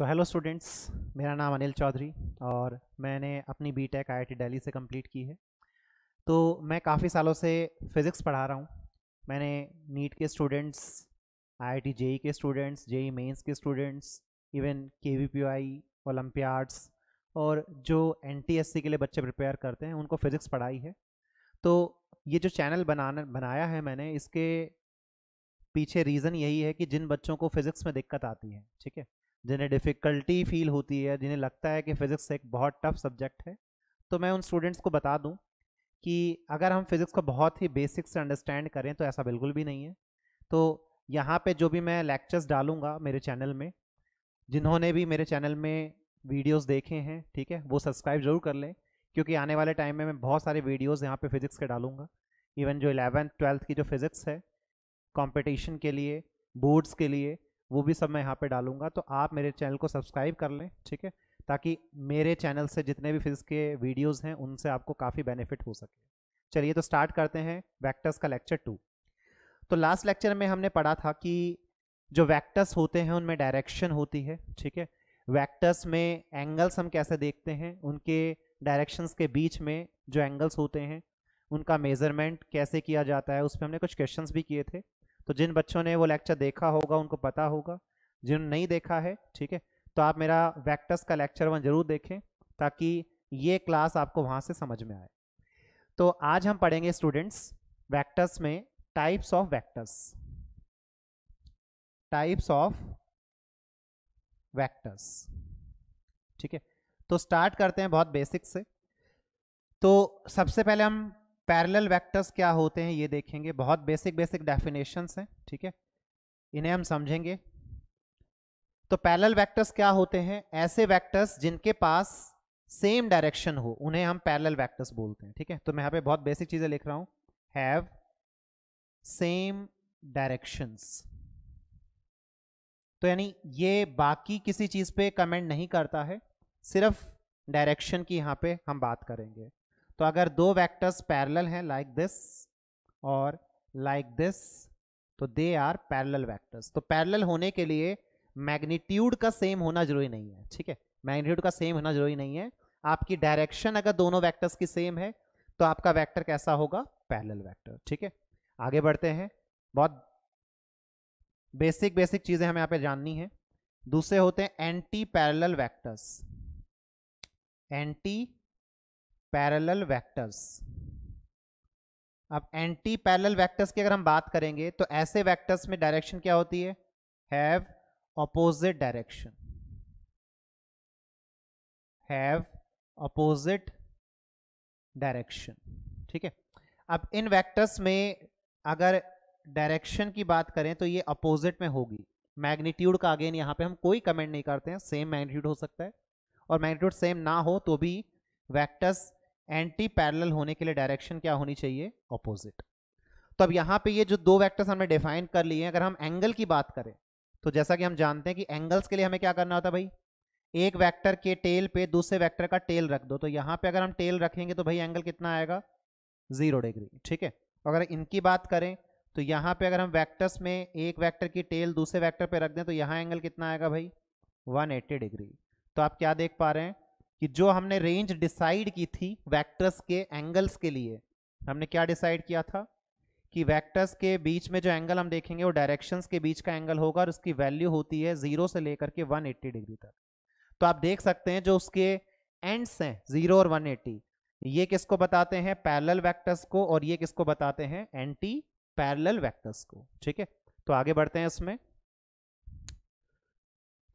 so hello students मेरा नाम अनिल चौधरी और मैंने अपनी बी टेक आई दिल्ली से कंप्लीट की है तो मैं काफ़ी सालों से फिज़िक्स पढ़ा रहा हूँ मैंने नीट के स्टूडेंट्स आई आई जेई के स्टूडेंट्स जेई मेंस के students even K V P Y olympiads और जो एन टी एस सी के लिए बच्चे प्रिपेयर करते हैं उनको फिज़िक्स पढ़ाई है तो ये जो चैनल बनाना बनाया है मैंने इसके पीछे रीज़न यही है कि जिन बच्चों को फिज़िक्स में दिक्कत आती है ठीक है जिन्हें डिफ़िकल्टी फील होती है जिन्हें लगता है कि फ़िज़िक्स एक बहुत टफ सब्जेक्ट है तो मैं उन स्टूडेंट्स को बता दूं कि अगर हम फिज़िक्स को बहुत ही बेसिक से अंडरस्टैंड करें तो ऐसा बिल्कुल भी नहीं है तो यहाँ पे जो भी मैं लेक्चर्स डालूँगा मेरे चैनल में जिन्होंने भी मेरे चैनल में वीडियोस देखे हैं ठीक है वो सब्सक्राइब ज़रूर कर लें क्योंकि आने वाले टाइम में मैं बहुत सारे वीडियोस यहाँ पे फिज़िक्स के डालूँगा इवन जो इलेवेंथ ट्वेल्थ की जो फिज़िक्स है कॉम्पिटिशन के लिए बोर्ड्स के लिए वो भी सब मैं यहाँ पे डालूंगा तो आप मेरे चैनल को सब्सक्राइब कर लें ठीक है ताकि मेरे चैनल से जितने भी फिजिक्स के वीडियोज़ हैं उनसे आपको काफ़ी बेनिफिट हो सके चलिए तो स्टार्ट करते हैं वैक्टर्स का लेक्चर टू तो लास्ट लेक्चर में हमने पढ़ा था कि जो वैक्टर्स होते हैं उनमें डायरेक्शन होती है ठीक है वैक्टर्स में एंगल्स हम कैसे देखते हैं उनके डायरेक्शंस के बीच में जो एंगल्स होते हैं उनका मेज़रमेंट कैसे किया जाता है उस पर हमने कुछ क्वेश्चंस भी किए थे तो जिन बच्चों ने वो लेक्चर देखा होगा उनको पता होगा जिन्होंने नहीं देखा है ठीक है तो आप मेरा वैक्टस का लेक्चर वन जरूर देखें ताकि ये क्लास आपको वहाँ से समझ में आए तो आज हम पढ़ेंगे स्टूडेंट्स वैक्टस में types of vectors types of vectors ठीक है तो स्टार्ट करते हैं बहुत बेसिक से तो सबसे पहले हम पैरेलल वेक्टर्स क्या होते हैं ये देखेंगे बहुत बेसिक बेसिक डेफिनेशंस हैं ठीक है इन्हें हम समझेंगे तो पैरेलल वेक्टर्स क्या होते हैं ऐसे वेक्टर्स जिनके पास सेम डायरेक्शन हो उन्हें हम पैरेलल वेक्टर्स बोलते हैं ठीक है तो मैं यहां पे बहुत बेसिक चीजें लिख रहा हूं हैव सेम डायरेक्शंस तो यानी ये बाकी किसी चीज पे कमेंट नहीं करता है सिर्फ डायरेक्शन की यहां पे हम बात करेंगे तो अगर दो वेक्टर्स पैरेलल हैं लाइक दिस और लाइक like दिस तो दे आर पैरेलल वेक्टर्स तो पैरेलल होने के लिए मैग्नीट्यूड का सेम होना जरूरी नहीं है ठीक है मैग्नीट्यूड का सेम होना जरूरी नहीं है आपकी डायरेक्शन अगर दोनों वेक्टर्स की सेम है तो आपका वेक्टर कैसा होगा पैरेलल वेक्टर ठीक है आगे बढ़ते हैं बहुत बेसिक बेसिक चीजें हमें यहाँ पे जाननी है दूसरे होते हैं anti parallel vectors anti parallel vectors अब एंटी पैरेलल वेक्टर्स की अगर हम बात करेंगे तो ऐसे वेक्टर्स में डायरेक्शन क्या होती है have opposite direction have opposite direction ठीक है अब इन वेक्टर्स में अगर डायरेक्शन की बात करें तो ये अपोजिट में होगी मैग्नीट्यूड का अगेन यहां पे हम कोई कमेंट नहीं करते हैं सेम मैग्नीट्यूड हो सकता है और मैग्नीट्यूड सेम ना हो तो भी वेक्टर्स एंटी पैरेलल होने के लिए डायरेक्शन क्या होनी चाहिए ऑपोजिट तो अब यहां पे ये जो दो वेक्टर्स हमने डिफाइन कर लिए हैं अगर हम एंगल की बात करें तो जैसा कि हम जानते हैं कि एंगल्स के लिए हमें क्या करना होता है भाई एक वेक्टर के टेल पे दूसरे वेक्टर का टेल रख दो तो यहां पे अगर हम टेल रखेंगे तो भाई एंगल कितना आएगा जीरो डिग्री ठीक है अगर इनकी बात करें तो यहां पे अगर हम वेक्टर्स में एक वेक्टर की टेल दूसरे वेक्टर पे रख दें तो यहां एंगल कितना आएगा भाई 180 डिग्री तो आप क्या देख पा रहे हैं कि जो हमने रेंज डिसाइड की थी वेक्टर्स के एंगल्स के लिए हमने क्या डिसाइड किया था कि वेक्टर्स के बीच में जो एंगल हम देखेंगे वो डायरेक्शंस के बीच का एंगल होगा और उसकी वैल्यू होती है जीरो से लेकर के 180 डिग्री तक तो आप देख सकते हैं जो उसके एंड्स हैं जीरो और 180 ये किसको बताते हैं पैरल वैक्टर्स को और ये किसको बताते हैं एंटी पैरल वैक्टर्स को ठीक है तो आगे बढ़ते हैं इसमें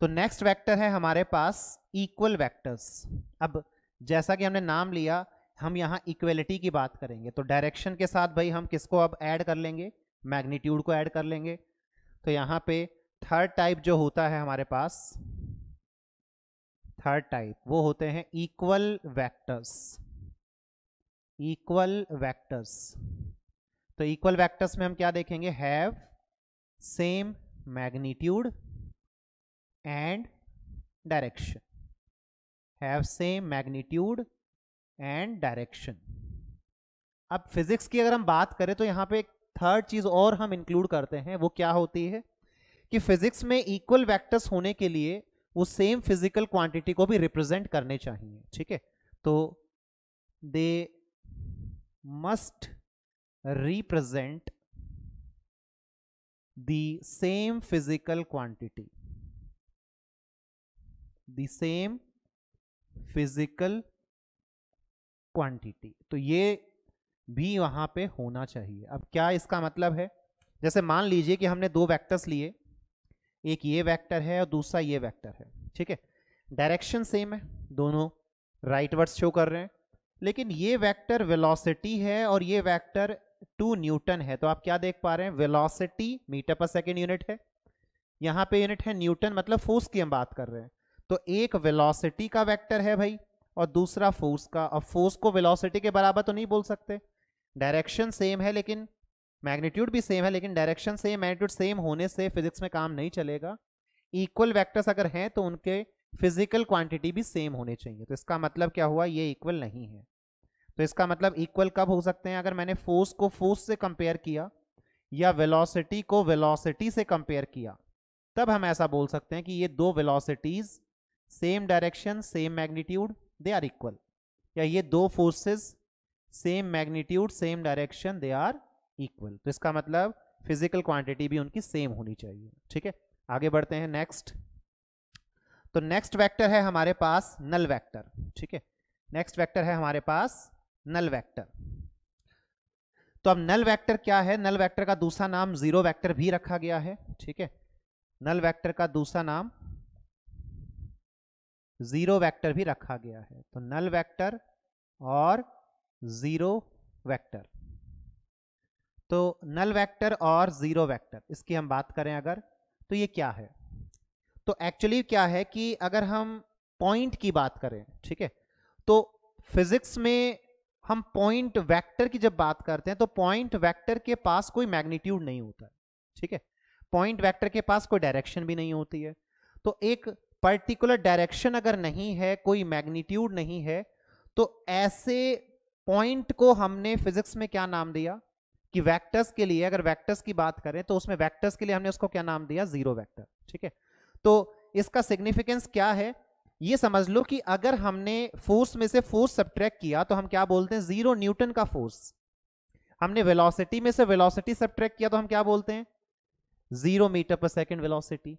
तो नेक्स्ट वेक्टर है हमारे पास इक्वल वेक्टर्स अब जैसा कि हमने नाम लिया हम यहाँ इक्वेलिटी की बात करेंगे तो डायरेक्शन के साथ भाई हम किसको अब ऐड कर लेंगे मैग्नीट्यूड को ऐड कर लेंगे तो यहाँ पे थर्ड टाइप जो होता है हमारे पास थर्ड टाइप वो होते हैं इक्वल वेक्टर्स इक्वल वेक्टर्स तो इक्वल वेक्टर्स में हम क्या देखेंगे have same magnitude and direction have same magnitude and direction अब फिजिक्स की अगर हम बात करें तो यहाँ पे एक थर्ड चीज और हम इंक्लूड करते हैं वो क्या होती है कि फिजिक्स में इक्वल वैक्टर्स होने के लिए वो सेम फिजिकल क्वांटिटी को भी रिप्रेजेंट करने चाहिए ठीक है तो they must represent the same physical quantity the same physical quantity तो ये भी वहां पे होना चाहिए अब क्या इसका मतलब है जैसे मान लीजिए कि हमने दो वेक्टर्स लिए एक ये वेक्टर है और दूसरा ये वेक्टर है ठीक है डायरेक्शन सेम है दोनों राइट वर्ड शो कर रहे हैं लेकिन ये वेक्टर वेलोसिटी है और ये वेक्टर टू न्यूटन है तो आप क्या देख पा रहे हैं वेलोसिटी मीटर पर सेकेंड यूनिट है यहाँ पे यूनिट है न्यूटन मतलब फोर्स की हम बात कर रहे हैं तो एक वेलोसिटी का वेक्टर है भाई और दूसरा फोर्स का अब फोर्स को वेलोसिटी के बराबर तो नहीं बोल सकते डायरेक्शन सेम है लेकिन मैग्नीट्यूड भी सेम है लेकिन डायरेक्शन सेम मैग्नीट्यूड सेम होने से फिजिक्स में काम नहीं चलेगा इक्वल वैक्टर्स अगर हैं तो उनके फिजिकल क्वांटिटी भी सेम होने चाहिए तो इसका मतलब क्या हुआ ये इक्वल नहीं है तो इसका मतलब इक्वल कब हो सकते हैं अगर मैंने फोर्स को फोर्स से कंपेयर किया या वेलोसिटी को वेलोसिटी से कंपेयर किया तब हम ऐसा बोल सकते हैं कि ये दो velocities same direction same magnitude they are equal या ये दो forces same magnitude same direction they are equal तो इसका मतलब फिजिकल क्वांटिटी भी उनकी सेम होनी चाहिए ठीक है आगे बढ़ते हैं नेक्स्ट तो नेक्स्ट वेक्टर है हमारे पास नल वेक्टर ठीक है नेक्स्ट वेक्टर है हमारे पास नल वेक्टर तो अब नल वेक्टर क्या है नल वेक्टर का दूसरा नाम जीरो वेक्टर भी रखा गया है ठीक है नल वेक्टर का दूसरा नाम जीरो वेक्टर भी रखा गया है तो नल वेक्टर और जीरो वेक्टर तो नल वेक्टर और जीरो वेक्टर इसकी हम बात करें अगर तो ये क्या है तो एक्चुअली क्या है कि अगर हम पॉइंट की बात करें ठीक है तो फिजिक्स में हम पॉइंट वेक्टर की जब बात करते हैं तो पॉइंट वेक्टर के पास कोई मैग्नीट्यूड नहीं होता ठीक है पॉइंट वेक्टर के पास कोई डायरेक्शन भी नहीं होती है तो एक पर्टिकुलर डायरेक्शन अगर नहीं है कोई मैग्नीट्यूड नहीं है तो ऐसे पॉइंट को हमने फिजिक्स में क्या नाम दिया कि वेक्टर्स के लिए अगर वेक्टर्स की बात करें तो उसमें वेक्टर्स के लिए हमने उसको क्या नाम दिया जीरो वेक्टर ठीक है तो इसका सिग्निफिकेंस क्या है ये समझ लो कि अगर हमने फोर्स में से फोर्स सब्ट्रैक्ट किया तो हम क्या बोलते हैं जीरो न्यूटन का फोर्स हमने वेलोसिटी में से वेलोसिटी सब्ट्रैक्ट किया तो हम क्या बोलते हैं जीरो मीटर पर सेकंड वेलोसिटी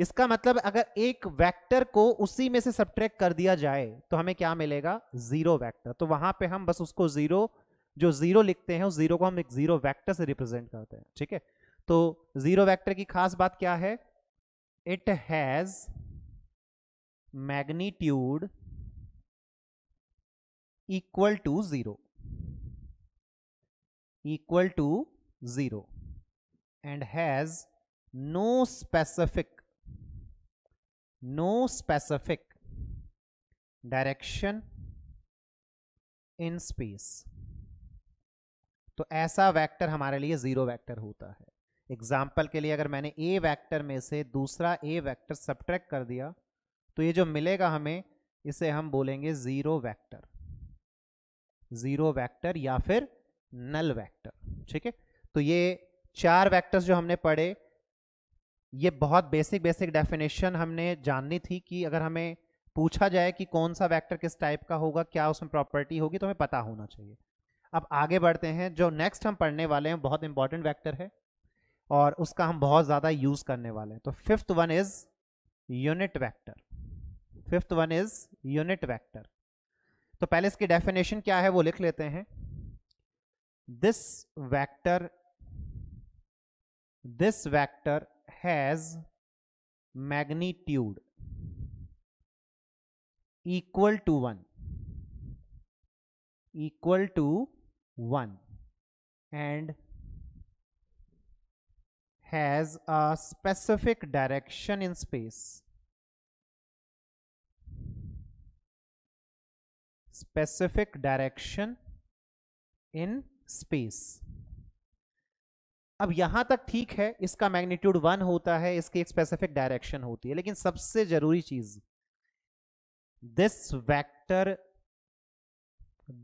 इसका मतलब अगर एक वेक्टर को उसी में से सब्ट्रैक्ट कर दिया जाए तो हमें क्या मिलेगा जीरो वेक्टर तो वहां पे हम बस उसको जीरो जो जीरो लिखते हैं उस जीरो को हम एक जीरो वेक्टर से रिप्रेजेंट करते हैं ठीक है तो जीरो वेक्टर की खास बात क्या है it has magnitude equal to zero equal to zero and has no specific no specific direction in space तो ऐसा वेक्टर हमारे लिए जीरो वेक्टर होता है एग्जाम्पल के लिए अगर मैंने ए वेक्टर में से दूसरा ए वेक्टर सब्ट्रैक्ट कर दिया तो ये जो मिलेगा हमें इसे हम बोलेंगे जीरो वेक्टर जीरो वेक्टर या फिर नल वेक्टर ठीक है तो ये चार वेक्टर्स जो हमने पढ़े ये बहुत बेसिक बेसिक डेफिनेशन हमने जाननी थी कि अगर हमें पूछा जाए कि कौन सा वेक्टर किस टाइप का होगा क्या उसमें प्रॉपर्टी होगी तो हमें पता होना चाहिए अब आगे बढ़ते हैं जो नेक्स्ट हम पढ़ने वाले हैं बहुत इंपॉर्टेंट वैक्टर है और उसका हम बहुत ज़्यादा यूज़ करने वाले हैं तो fifth one is unit vector fifth one is unit vector तो पहले इसकी डेफिनेशन क्या है वो लिख लेते हैं this vector this vector has magnitude equal to 1 equal to 1 and has a specific direction in space specific direction in space अब यहां तक ठीक है इसका मैग्नीट्यूड वन होता है इसकी एक स्पेसिफिक डायरेक्शन होती है लेकिन सबसे जरूरी चीज this vector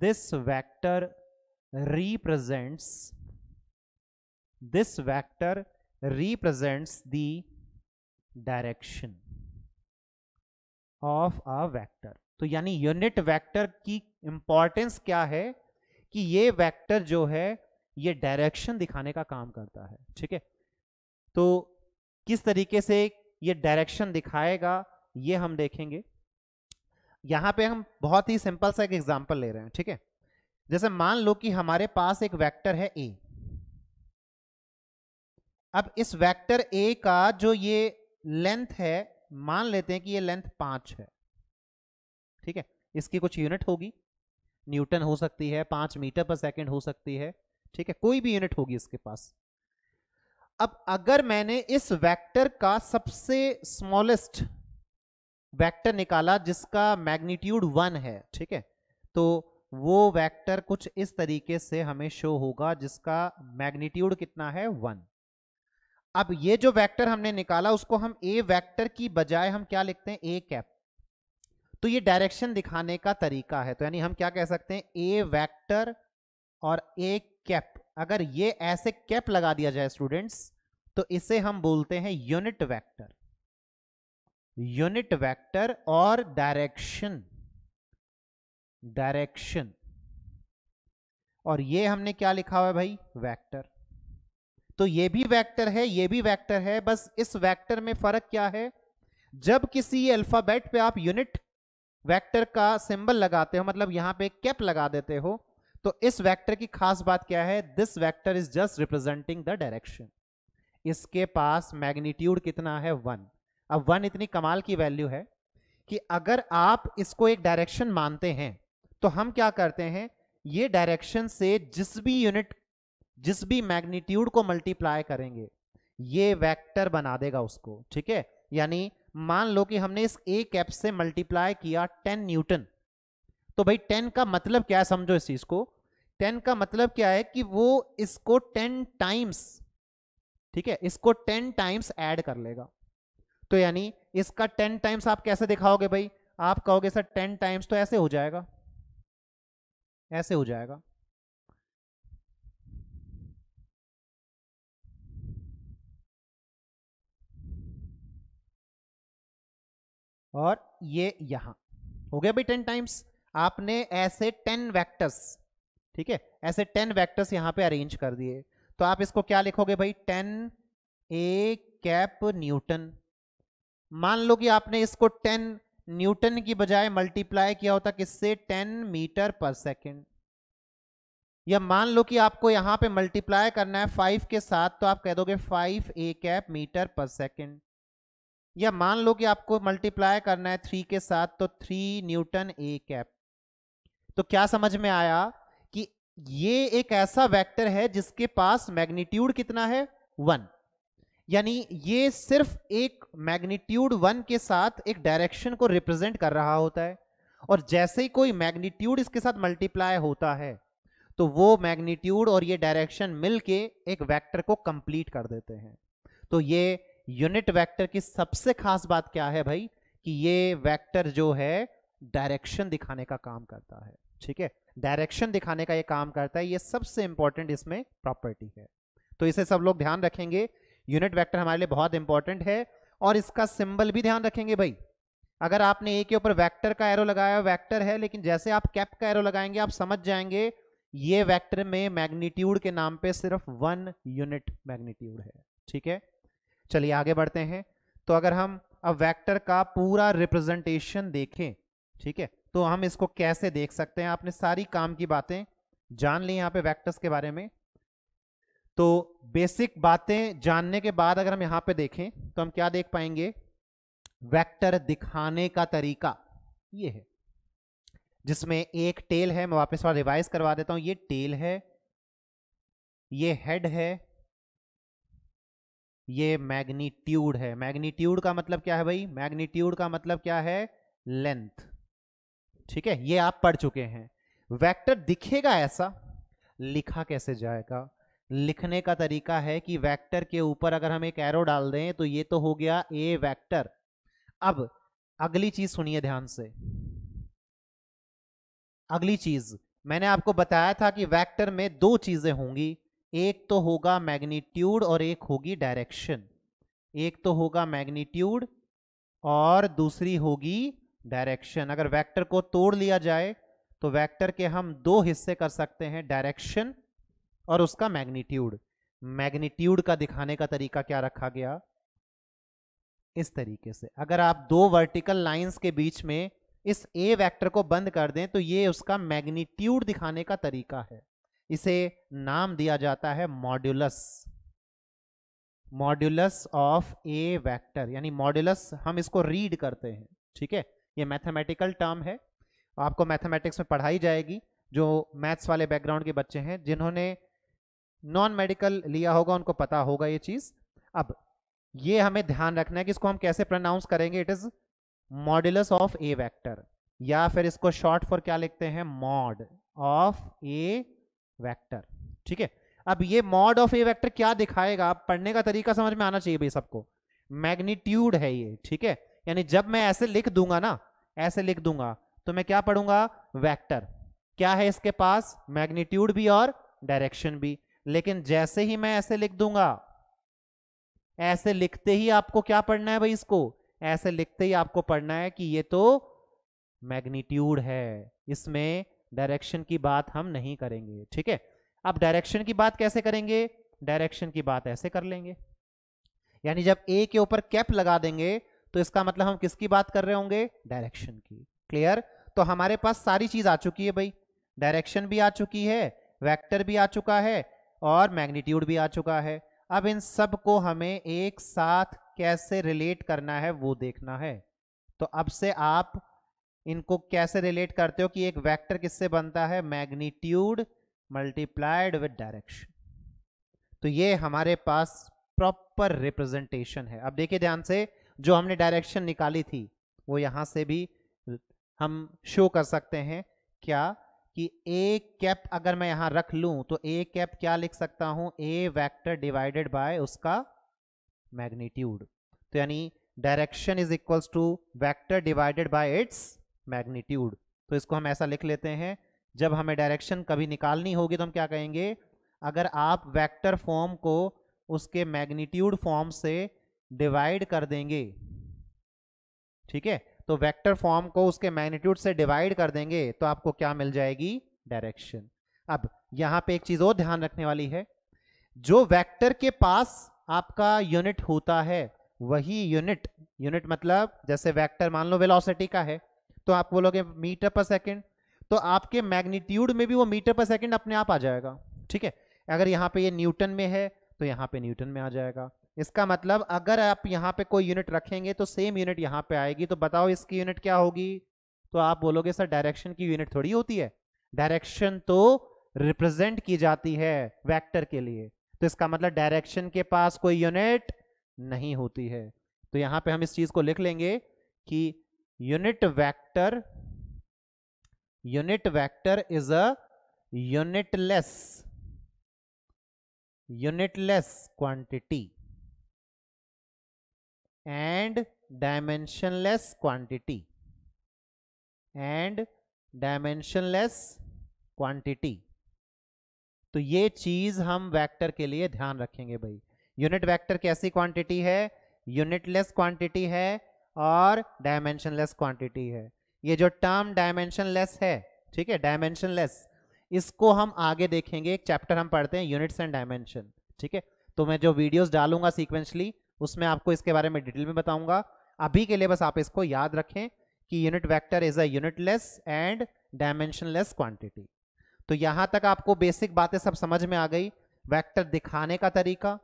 this vector represents this vector represents the direction of a vector तो यानी यूनिट वेक्टर की इंपॉर्टेंस क्या है कि ये वेक्टर जो है ये डायरेक्शन दिखाने का काम करता है ठीक है तो किस तरीके से ये डायरेक्शन दिखाएगा ये हम देखेंगे यहां पे हम बहुत ही सिंपल सा एक एग्जाम्पल ले रहे हैं ठीक है जैसे मान लो कि हमारे पास एक वेक्टर है ए अब इस वेक्टर ए का जो ये लेंथ है मान लेते हैं कि ये लेंथ पांच है ठीक है इसकी कुछ यूनिट होगी न्यूटन हो सकती है पांच मीटर पर सेकंड हो सकती है ठीक है कोई भी यूनिट होगी इसके पास अब अगर मैंने इस वेक्टर का सबसे स्मॉलेस्ट वेक्टर निकाला जिसका मैग्नीट्यूड वन है ठीक है तो वो वेक्टर कुछ इस तरीके से हमें शो होगा जिसका मैग्नीट्यूड कितना है वन अब ये जो वेक्टर हमने निकाला उसको हम ए वेक्टर की बजाय हम क्या लिखते हैं ए कैप तो ये डायरेक्शन दिखाने का तरीका है तो यानी हम क्या कह सकते हैं ए वेक्टर और ए कैप अगर ये ऐसे कैप लगा दिया जाए स्टूडेंट्स तो इसे हम बोलते हैं यूनिट वेक्टर यूनिट वेक्टर और डायरेक्शन डायरेक्शन और ये हमने क्या लिखा हुआ है भाई वेक्टर तो ये भी वेक्टर है ये भी वेक्टर है बस इस वेक्टर में फर्क क्या है जब किसी अल्फाबेट पे आप यूनिट वेक्टर का सिंबल लगाते हो मतलब यहां पे कैप लगा देते हो तो इस वेक्टर की खास बात क्या है this vector is just representing the direction इसके पास मैग्नीट्यूड कितना है वन अब वन इतनी कमाल की वैल्यू है कि अगर आप इसको एक डायरेक्शन मानते हैं तो हम क्या करते हैं ये डायरेक्शन से जिस भी यूनिट जिस भी मैग्नीट्यूड को मल्टीप्लाई करेंगे ये वेक्टर बना देगा उसको ठीक है यानी मान लो कि हमने इस ए कैप से मल्टीप्लाई किया 10 न्यूटन तो भाई 10 का मतलब क्या है समझो इस चीज को टेन का मतलब क्या है कि वो इसको टेन टाइम्स ठीक है इसको टेन टाइम्स ऐड कर लेगा तो यानी इसका टेन टाइम्स आप कैसे दिखाओगे भाई आप कहोगे सर टेन टाइम्स तो ऐसे हो जाएगा ऐसे हो जाएगा और ये यहां हो गया भाई टेन टाइम्स आपने ऐसे टेन वेक्टर्स ठीक है ऐसे टेन वैक्टर्स यहां पे अरेंज कर दिए तो आप इसको क्या लिखोगे भाई टेन ए कैप न्यूटन मान लो कि आपने इसको टेन न्यूटन की बजाय मल्टीप्लाई किया होता किससे टेन मीटर पर सेकेंड या मान लो कि आपको यहां पे मल्टीप्लाई करना है फाइव के साथ तो आप कह दोगे फाइव ए कैप मीटर पर सेकेंड या मान लो कि आपको मल्टीप्लाई करना है थ्री के साथ तो थ्री न्यूटन ए कैप तो क्या समझ में आया ये एक ऐसा वेक्टर है जिसके पास मैग्नीट्यूड कितना है वन यानी ये सिर्फ एक मैग्नीट्यूड वन के साथ एक डायरेक्शन को रिप्रेजेंट कर रहा होता है और जैसे ही कोई मैग्नीट्यूड इसके साथ मल्टीप्लाई होता है तो वो मैग्नीट्यूड और ये डायरेक्शन मिलके एक वेक्टर को कंप्लीट कर देते हैं तो ये यूनिट वेक्टर की सबसे खास बात क्या है भाई कि ये वेक्टर जो है डायरेक्शन दिखाने का काम करता है ठीक है डायरेक्शन दिखाने का ये काम करता है ये सबसे इंपॉर्टेंट इसमें प्रॉपर्टी है तो इसे सब लोग ध्यान रखेंगे यूनिट वेक्टर हमारे लिए बहुत इंपॉर्टेंट है और इसका सिंबल भी ध्यान रखेंगे भाई अगर आपने ए के ऊपर वेक्टर का एरो लगाया वेक्टर है लेकिन जैसे आप कैप का एरो लगाएंगे आप समझ जाएंगे ये वेक्टर में मैग्नीट्यूड के नाम पे सिर्फ वन यूनिट मैग्नीट्यूड है ठीक है चलिए आगे बढ़ते हैं तो अगर हम अब वेक्टर का पूरा रिप्रेजेंटेशन देखें ठीक है तो हम इसको कैसे देख सकते हैं आपने सारी काम की बातें जान ली यहाँ पे वेक्टर्स के बारे में तो बेसिक बातें जानने के बाद अगर हम यहाँ पे देखें तो हम क्या देख पाएंगे वेक्टर दिखाने का तरीका ये है जिसमें एक टेल है मैं वापस थोड़ा रिवाइज करवा देता हूँ ये टेल है ये हेड है ये मैग्नीट्यूड है मैग्नीट्यूड का मतलब क्या है भाई मैग्नीट्यूड का मतलब क्या है लेंथ ठीक है ये आप पढ़ चुके हैं वेक्टर दिखेगा ऐसा लिखा कैसे जाएगा लिखने का तरीका है कि वेक्टर के ऊपर अगर हम एक एरो डाल दें तो ये तो हो गया ए वेक्टर अब अगली चीज सुनिए ध्यान से अगली चीज मैंने आपको बताया था कि वेक्टर में दो चीजें होंगी एक तो होगा मैग्नीट्यूड और एक होगी डायरेक्शन एक तो होगा मैग्नीट्यूड और दूसरी होगी डायरेक्शन अगर वेक्टर को तोड़ लिया जाए तो वेक्टर के हम दो हिस्से कर सकते हैं डायरेक्शन और उसका मैग्नीट्यूड मैग्नीट्यूड का दिखाने का तरीका क्या रखा गया इस तरीके से अगर आप दो वर्टिकल लाइंस के बीच में इस ए वेक्टर को बंद कर दें तो ये उसका मैग्नीट्यूड दिखाने का तरीका है इसे नाम दिया जाता है modulus modulus of A vector यानी मॉड्यूलस हम इसको रीड करते हैं ठीक है ये मैथमेटिकल टर्म है आपको मैथमेटिक्स में पढ़ाई जाएगी जो मैथ्स वाले बैकग्राउंड के बच्चे हैं जिन्होंने नॉन मेडिकल लिया होगा उनको पता होगा ये चीज़ अब ये हमें ध्यान रखना है कि इसको हम कैसे प्रोनाउंस करेंगे it is modulus of a vector या फिर इसको शॉर्ट फॉर क्या लिखते हैं मॉड ऑफ ए वैक्टर ठीक है अब ये मॉड ऑफ ए वैक्टर क्या दिखाएगा आप पढ़ने का तरीका समझ में आना चाहिए भाई सबको मैग्नीट्यूड है ये ठीक है यानी जब मैं ऐसे लिख दूंगा ना ऐसे लिख दूंगा तो मैं क्या पढ़ूंगा वेक्टर क्या है इसके पास मैग्नीट्यूड भी और डायरेक्शन भी लेकिन जैसे ही मैं ऐसे लिख दूंगा ऐसे लिखते ही आपको क्या पढ़ना है भाई इसको ऐसे लिखते ही आपको पढ़ना है कि ये तो मैग्नीट्यूड है इसमें डायरेक्शन की बात हम नहीं करेंगे ठीक है अब डायरेक्शन की बात कैसे करेंगे डायरेक्शन की बात ऐसे कर लेंगे यानी जब ए के ऊपर कैप लगा देंगे तो इसका मतलब हम किसकी बात कर रहे होंगे डायरेक्शन की क्लियर तो हमारे पास सारी चीज आ चुकी है भाई डायरेक्शन भी आ चुकी है वेक्टर भी आ चुका है और मैग्नीट्यूड भी आ चुका है अब इन सब को हमें एक साथ कैसे रिलेट करना है वो देखना है तो अब से आप इनको कैसे रिलेट करते हो कि एक वेक्टर किससे बनता है मैग्नीट्यूड मल्टीप्लाइड विद डायरेक्शन तो ये हमारे पास प्रॉपर रिप्रेजेंटेशन है अब देखिए ध्यान से जो हमने डायरेक्शन निकाली थी वो यहां से भी हम शो कर सकते हैं क्या कि ए कैप अगर मैं यहां रख लू तो ए कैप क्या लिख सकता हूं ए वेक्टर डिवाइडेड बाय उसका मैग्नीट्यूड तो यानी direction is equals to vector divided by its magnitude तो इसको हम ऐसा लिख लेते हैं जब हमें डायरेक्शन कभी निकालनी होगी तो हम क्या कहेंगे अगर आप वैक्टर फॉर्म को उसके मैग्नीट्यूड फॉर्म से डिवाइड कर देंगे ठीक है तो वेक्टर फॉर्म को उसके मैग्नीट्यूड से डिवाइड कर देंगे तो आपको क्या मिल जाएगी डायरेक्शन अब यहां पे एक चीज और ध्यान रखने वाली है जो वेक्टर के पास आपका यूनिट होता है वही यूनिट यूनिट मतलब जैसे वेक्टर मान लो वेलोसिटी का है तो आप बोलोगे मीटर पर सेकंड तो आपके मैग्नीट्यूड में भी वो मीटर पर सेकंड अपने आप आ जाएगा ठीक है अगर यहां पे ये न्यूटन में है तो यहां पे न्यूटन में आ जाएगा इसका मतलब अगर आप यहाँ पे कोई यूनिट रखेंगे तो सेम यूनिट यहाँ पे आएगी तो बताओ इसकी यूनिट क्या होगी तो आप बोलोगे सर डायरेक्शन की यूनिट थोड़ी होती है डायरेक्शन तो रिप्रेजेंट की जाती है वेक्टर के लिए तो इसका मतलब डायरेक्शन के पास कोई यूनिट नहीं होती है तो यहां पे हम इस चीज को लिख लेंगे कि unit vector unit vector is a unitless unitless quantity and dimensionless quantity and dimensionless quantity तो ये चीज हम वेक्टर के लिए ध्यान रखेंगे भाई यूनिट वेक्टर कैसी क्वांटिटी है यूनिटलेस क्वांटिटी है और डायमेंशनलेस क्वांटिटी है ये जो टर्म डायमेंशनलेस है ठीक है डायमेंशनलेस इसको हम आगे देखेंगे एक चैप्टर हम पढ़ते हैं यूनिट्स एंड डायमेंशन ठीक है तो मैं जो वीडियोस डालूंगा सीक्वेंशली उसमें आपको इसके बारे में डिटेल में बताऊंगा अभी के लिए बस आप इसको याद रखें कि unit vector is a unitless and dimensionless quantity तो यहां तक आपको बेसिक बातें सब समझ में आ गई वेक्टर दिखाने का तरीका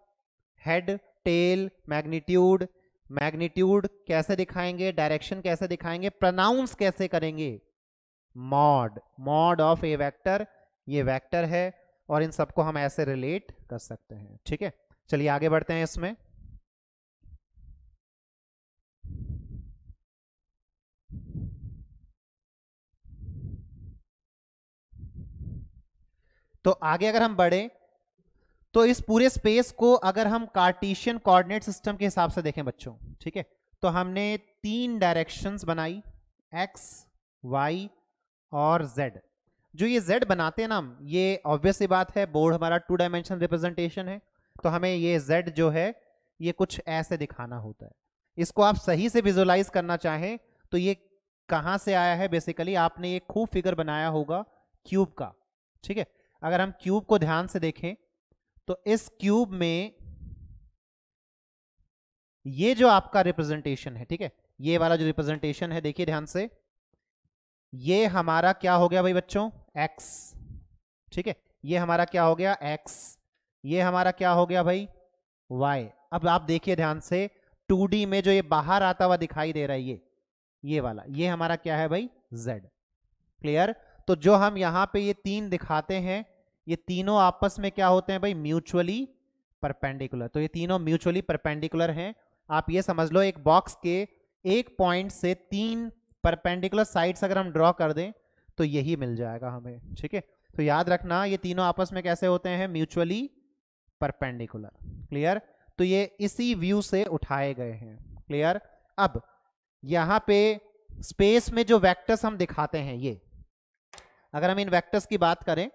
हेड टेल मैग्नीट्यूड मैग्नीट्यूड कैसे दिखाएंगे डायरेक्शन कैसे दिखाएंगे प्रनाउंस कैसे करेंगे mod mod of a vector ये वैक्टर है और इन सबको हम ऐसे रिलेट कर सकते हैं ठीक है चलिए आगे बढ़ते हैं इसमें तो आगे अगर हम बढ़े तो इस पूरे स्पेस को अगर हम कार्टिशियन कोऑर्डिनेट सिस्टम के हिसाब से देखें बच्चों ठीक है तो हमने तीन डायरेक्शंस बनाई एक्स वाई और जेड जो ये जेड बनाते हैं ना हम ये ऑब्वियसली बात है बोर्ड हमारा टू डायमेंशन रिप्रेजेंटेशन है तो हमें ये जेड जो है ये कुछ ऐसे दिखाना होता है इसको आप सही से विजुलाइज करना चाहें तो ये कहाँ से आया है बेसिकली आपने ये खूब फिगर बनाया होगा क्यूब का ठीक है अगर हम क्यूब को ध्यान से देखें तो इस क्यूब में ये जो आपका रिप्रेजेंटेशन है ठीक है ये वाला जो रिप्रेजेंटेशन है देखिए ध्यान से ये हमारा क्या हो गया भाई बच्चों x ठीक है ये हमारा क्या हो गया x ये हमारा क्या हो गया भाई y अब आप देखिए ध्यान से 2D में जो ये बाहर आता हुआ दिखाई दे रहा है ये ये वाला ये हमारा क्या है भाई z क्लियर तो जो हम यहां पे ये तीन दिखाते हैं ये तीनों आपस में क्या होते हैं भाई म्यूचुअली परपेंडिकुलर तो ये तीनों म्यूचुअली परपेंडिकुलर हैं आप ये समझ लो एक बॉक्स के एक पॉइंट से तीन परपेंडिकुलर साइड्स अगर हम ड्रॉ कर दें तो यही मिल जाएगा हमें ठीक है तो याद रखना ये तीनों आपस में कैसे होते हैं म्यूचुअली परपेंडिकुलर क्लियर तो ये इसी व्यू से उठाए गए हैं क्लियर अब यहां पे स्पेस में जो वेक्टर्स हम दिखाते हैं ये अगर हम इन वैक्टर्स की बात करें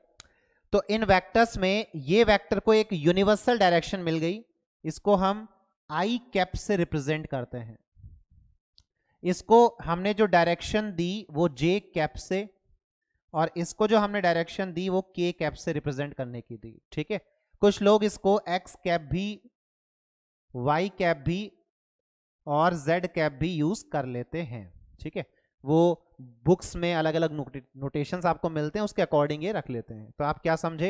तो इन वैक्टर्स में ये वैक्टर को एक यूनिवर्सल डायरेक्शन मिल गई इसको हम आई कैप से रिप्रेजेंट करते हैं इसको हमने जो डायरेक्शन दी वो जे कैप से और इसको जो हमने डायरेक्शन दी वो के कैप से रिप्रेजेंट करने की दी ठीक है कुछ लोग इसको एक्स कैप भी वाई कैप भी और जेड कैप भी यूज कर लेते हैं ठीक है वो बुक्स में अलग अलग नोटेशन आपको मिलते हैं उसके अकॉर्डिंग ये रख लेते हैं तो आप क्या समझे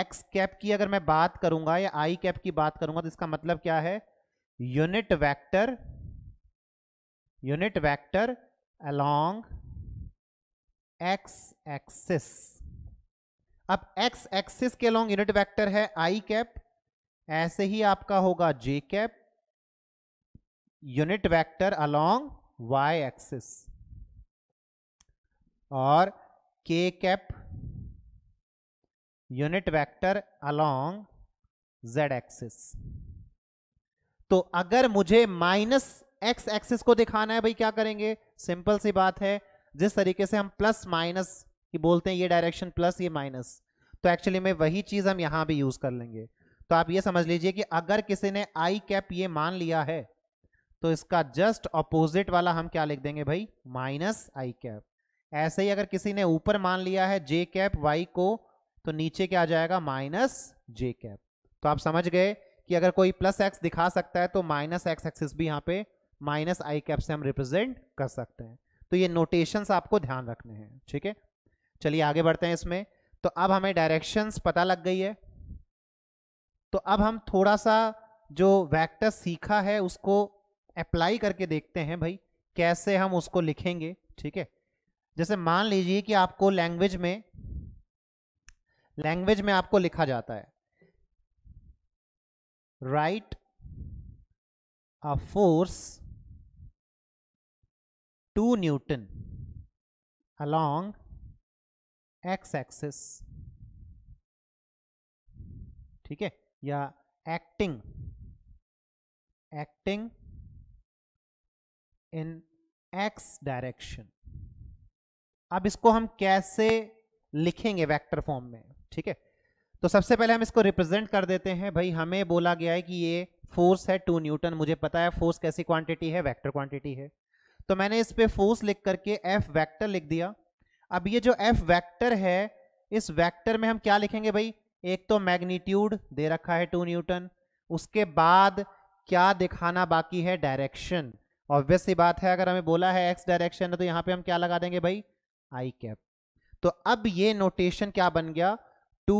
एक्स कैप की अगर मैं बात करूंगा या आई कैप की बात करूंगा तो इसका मतलब क्या है unit vector unit vector along X axis अब एक्स एक्सिस के अलोंग यूनिट वैक्टर है आई कैप ऐसे ही आपका होगा J cap unit vector along Y axis और k cap unit vector along z axis तो अगर मुझे माइनस x एक्सिस को दिखाना है भाई क्या करेंगे सिंपल सी बात है जिस तरीके से हम प्लस माइनस की बोलते हैं ये डायरेक्शन प्लस ये माइनस तो एक्चुअली में वही चीज हम यहां भी यूज कर लेंगे तो आप ये समझ लीजिए कि अगर किसी ने आई कैप ये मान लिया है तो इसका जस्ट अपोजिट वाला हम क्या लिख देंगे भाई माइनस आई कैप ऐसे ही अगर किसी ने ऊपर मान लिया है जे कैप वाई को तो नीचे क्या आ जाएगा माइनस जे कैप तो आप समझ गए कि अगर कोई प्लस एक्स दिखा सकता है तो माइनस एक्स एक्सिस भी यहाँ पे माइनस आई कैप से हम रिप्रेजेंट कर सकते हैं तो ये नोटेशंस आपको ध्यान रखने हैं ठीक है चलिए आगे बढ़ते हैं इसमें तो अब हमें डायरेक्शंस पता लग गई है तो अब हम थोड़ा सा जो वैक्टर सीखा है उसको अप्लाई करके देखते हैं भाई कैसे हम उसको लिखेंगे ठीक है जैसे मान लीजिए कि आपको लैंग्वेज में लैंग्वेज में आपको लिखा जाता है right a force two newton along X axis ठीक है या acting acting in X direction अब इसको हम कैसे लिखेंगे वेक्टर फॉर्म में ठीक है तो सबसे पहले हम इसको रिप्रेजेंट कर देते हैं भाई हमें बोला गया है कि ये फोर्स है टू न्यूटन मुझे पता है फोर्स कैसी क्वांटिटी है वेक्टर क्वांटिटी है तो मैंने इस पे फोर्स लिख करके एफ वेक्टर लिख दिया अब ये जो एफ वैक्टर है इस वैक्टर में हम क्या लिखेंगे भाई एक तो मैग्नीट्यूड दे रखा है टू न्यूटन उसके बाद क्या दिखाना बाकी है डायरेक्शन ऑब्वियस सी बात है अगर हमें बोला है एक्स डायरेक्शन है तो यहाँ पे हम क्या लगा देंगे भाई आई कैप तो अब ये नोटेशन क्या बन गया टू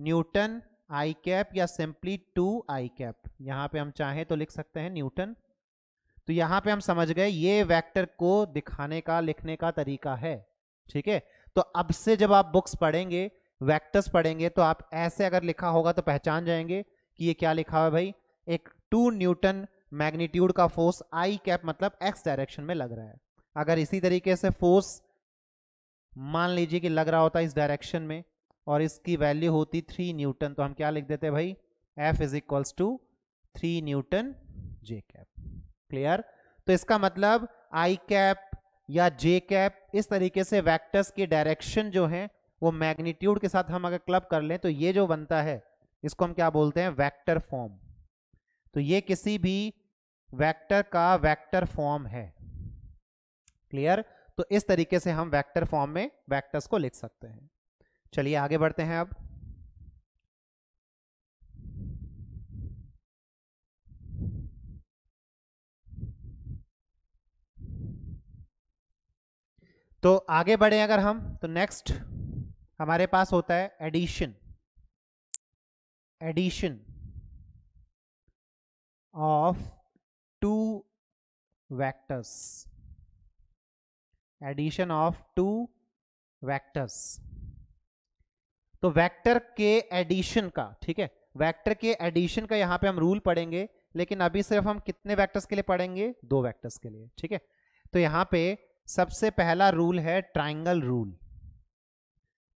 न्यूटन आई कैप या सिंपली टू आई कैप यहां पे हम चाहें तो लिख सकते हैं न्यूटन तो यहां पे हम समझ गए ये वेक्टर को दिखाने का लिखने का तरीका है ठीक है तो अब से जब आप बुक्स पढ़ेंगे वेक्टर्स पढ़ेंगे तो आप ऐसे अगर लिखा होगा तो पहचान जाएंगे कि ये क्या लिखा हुआ भाई एक टू न्यूटन मैग्नीट्यूड का फोर्स आई कैप मतलब एक्स डायरेक्शन में लग रहा है अगर इसी तरीके से फोर्स मान लीजिए कि लग रहा होता है इस डायरेक्शन में और इसकी वैल्यू होती थ्री न्यूटन तो हम क्या लिख देते भाई F is equals to three newton J cap clear तो इसका मतलब आई कैप या जे कैप इस तरीके से वैक्टर्स की डायरेक्शन जो है वो मैग्नीट्यूड के साथ हम अगर क्लब कर लें तो ये जो बनता है इसको हम क्या बोलते हैं वैक्टर फॉर्म तो ये किसी भी वैक्टर का वैक्टर फॉर्म है क्लियर तो इस तरीके से हम वेक्टर फॉर्म में वेक्टर्स को लिख सकते हैं चलिए आगे बढ़ते हैं अब तो आगे बढ़े अगर हम तो नेक्स्ट हमारे पास होता है addition addition of two vectors addition of two vectors तो वेक्टर के एडिशन का ठीक है वेक्टर के एडिशन का यहां पे हम रूल पढ़ेंगे लेकिन अभी सिर्फ हम कितने वेक्टर्स के लिए पढ़ेंगे दो वेक्टर्स के लिए ठीक है तो यहां पे सबसे पहला रूल है triangle rule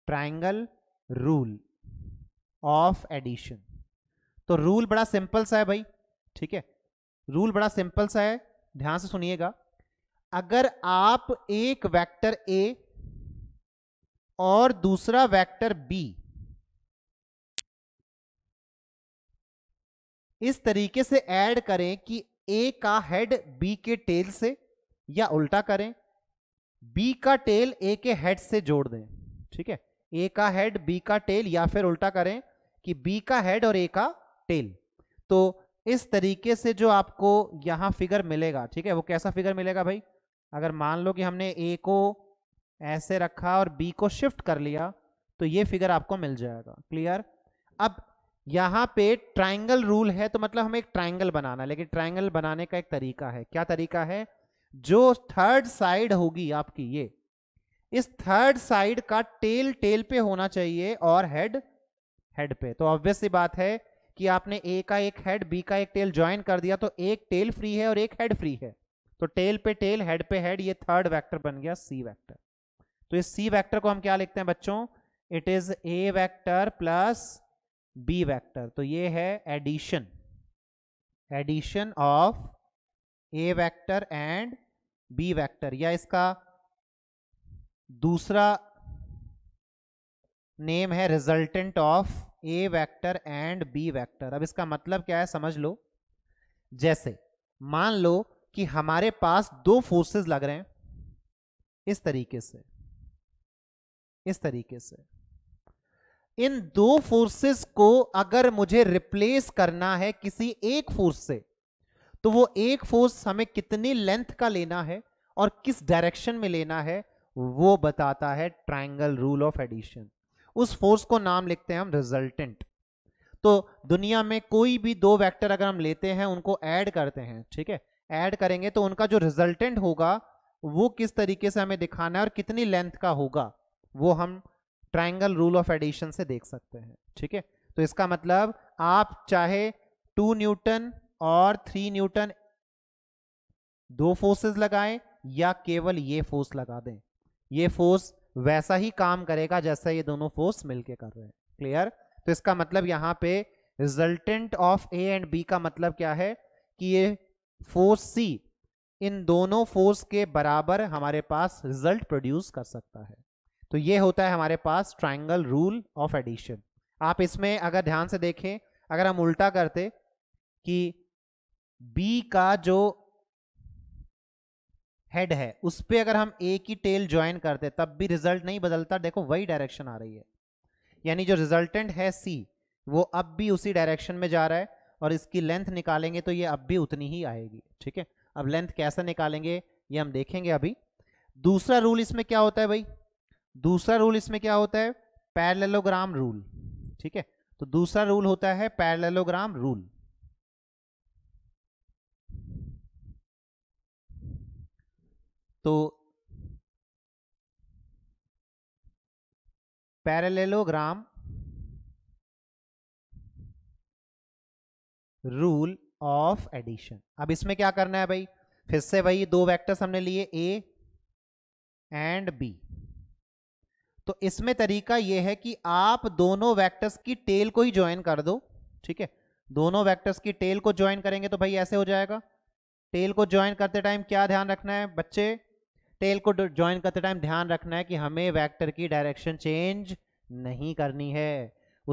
triangle rule of addition तो रूल बड़ा सिंपल सा है भाई ठीक है रूल बड़ा सिंपल सा है ध्यान से सुनिएगा अगर आप एक वेक्टर ए और दूसरा वेक्टर बी इस तरीके से ऐड करें कि ए का हेड बी के टेल से या उल्टा करें बी का टेल ए के हेड से जोड़ दें ठीक है ए का हेड बी का टेल या फिर उल्टा करें कि बी का हेड और ए का टेल तो इस तरीके से जो आपको यहां फिगर मिलेगा ठीक है वो कैसा फिगर मिलेगा भाई अगर मान लो कि हमने ए को ऐसे रखा और बी को शिफ्ट कर लिया तो ये फिगर आपको मिल जाएगा क्लियर अब यहाँ पे ट्राइंगल रूल है तो मतलब हमें एक ट्राइंगल बनाना है लेकिन ट्राइंगल बनाने का एक तरीका है क्या तरीका है जो थर्ड साइड होगी आपकी ये इस थर्ड साइड का टेल टेल पे होना चाहिए और हेड हेड पे तो ऑब्वियस सी बात है कि आपने ए का एक हेड बी का एक टेल ज्वाइन कर दिया तो एक टेल फ्री है और एक हेड फ्री है तो टेल पे टेल हेड पे हेड ये थर्ड वेक्टर बन गया सी वेक्टर तो इस सी वेक्टर को हम क्या लिखते हैं बच्चों it is A vector plus B vector तो ये है addition addition of A vector and B vector या इसका दूसरा नेम है resultant of A vector and B vector अब इसका मतलब क्या है समझ लो जैसे मान लो कि हमारे पास दो फोर्सेस लग रहे हैं इस तरीके से इस तरीके से इन दो फोर्सेस को अगर मुझे रिप्लेस करना है किसी एक फोर्स से तो वो एक फोर्स हमें कितनी लेंथ का लेना है और किस डायरेक्शन में लेना है वो बताता है ट्रायंगल रूल ऑफ एडिशन उस फोर्स को नाम लिखते हैं हम रिजल्टेंट तो दुनिया में कोई भी दो वेक्टर अगर हम लेते हैं उनको ऐड करते हैं ठीक है ऐड करेंगे तो उनका जो रिजल्टेंट होगा वो किस तरीके से हमें दिखाना है और कितनी लेंथ का होगा वो हम ट्राइंगल रूल ऑफ एडिशन से देख सकते हैं ठीक है तो इसका मतलब आप चाहे टू न्यूटन और थ्री न्यूटन दो फोर्सेस लगाएं या केवल ये फोर्स लगा दें ये फोर्स वैसा ही काम करेगा जैसा ये दोनों फोर्स मिलके कर रहे हैं क्लियर तो इसका मतलब यहां पे resultant of A and B का मतलब क्या है कि ये फोर्स सी इन दोनों फोर्स के बराबर हमारे पास रिजल्ट प्रोड्यूस कर सकता है तो ये होता है हमारे पास ट्राइंगल रूल ऑफ एडिशन आप इसमें अगर ध्यान से देखें अगर हम उल्टा करते कि बी का जो हेड है उस पर अगर हम ए की टेल ज्वाइन करते तब भी रिजल्ट नहीं बदलता देखो वही डायरेक्शन आ रही है यानी जो रिजल्टेंट है सी वो अब भी उसी डायरेक्शन में जा रहा है और इसकी लेंथ निकालेंगे तो ये अब भी उतनी ही आएगी ठीक है अब लेंथ कैसे निकालेंगे ये हम देखेंगे अभी दूसरा रूल इसमें क्या होता है भाई दूसरा रूल इसमें क्या होता है पैरलेलोग्राम रूल ठीक है तो दूसरा रूल होता है पैरलेलोग्राम रूल तो पैरलेलोग्राम रूल ऑफ एडिशन अब इसमें क्या करना है भाई फिर से वही दो वेक्टर्स हमने लिए ए एंड बी तो इसमें तरीका यह है कि आप दोनों वेक्टर्स की टेल को ही ज्वाइन कर दो ठीक है दोनों वेक्टर्स की टेल को ज्वाइन करेंगे तो भाई ऐसे हो जाएगा टेल को ज्वाइन करते टाइम क्या ध्यान रखना है बच्चे टेल को ज्वाइन करते टाइम ध्यान रखना है कि हमें वेक्टर की डायरेक्शन चेंज नहीं करनी है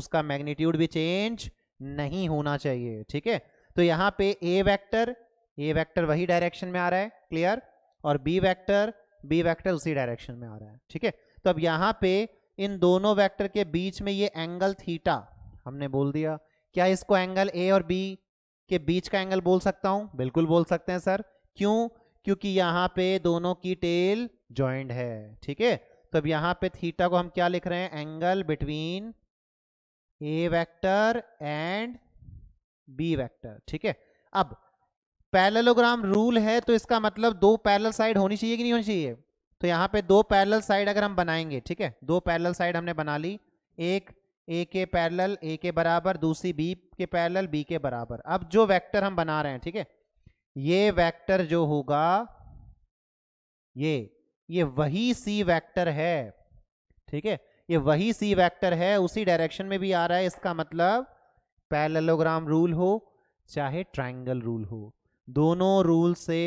उसका मैग्नीट्यूड भी चेंज नहीं होना चाहिए ठीक है तो यहां पे ए वेक्टर ए वेक्टर वही डायरेक्शन में आ रहा है क्लियर और बी वेक्टर बी वेक्टर उसी डायरेक्शन में आ रहा है ठीक है तो अब यहाँ पे इन दोनों वेक्टर के बीच में ये एंगल थीटा हमने बोल दिया क्या इसको एंगल ए और बी के बीच का एंगल बोल सकता हूं बिल्कुल बोल सकते हैं सर क्यों क्योंकि यहां पे दोनों की टेल ज्वाइंट है ठीक है तो अब यहाँ पे थीटा को हम क्या लिख रहे हैं angle between A vector and B vector ठीक है अब पैरेललोग्राम रूल है तो इसका मतलब दो पैरेलल साइड होनी चाहिए कि नहीं होनी चाहिए तो यहां पे दो पैरेलल साइड अगर हम बनाएंगे ठीक है दो पैरेलल साइड हमने बना ली एक ए के पैरेलल ए के बराबर दूसरी बी के पैरेलल बी के बराबर अब जो वेक्टर हम बना रहे हैं ठीक है ये वेक्टर जो होगा ये ये वही सी वेक्टर है ठीक है ये वही सी वेक्टर है उसी डायरेक्शन में भी आ रहा है इसका मतलब पैरेललोग्राम रूल हो चाहे ट्राइंगल रूल हो दोनों रूल से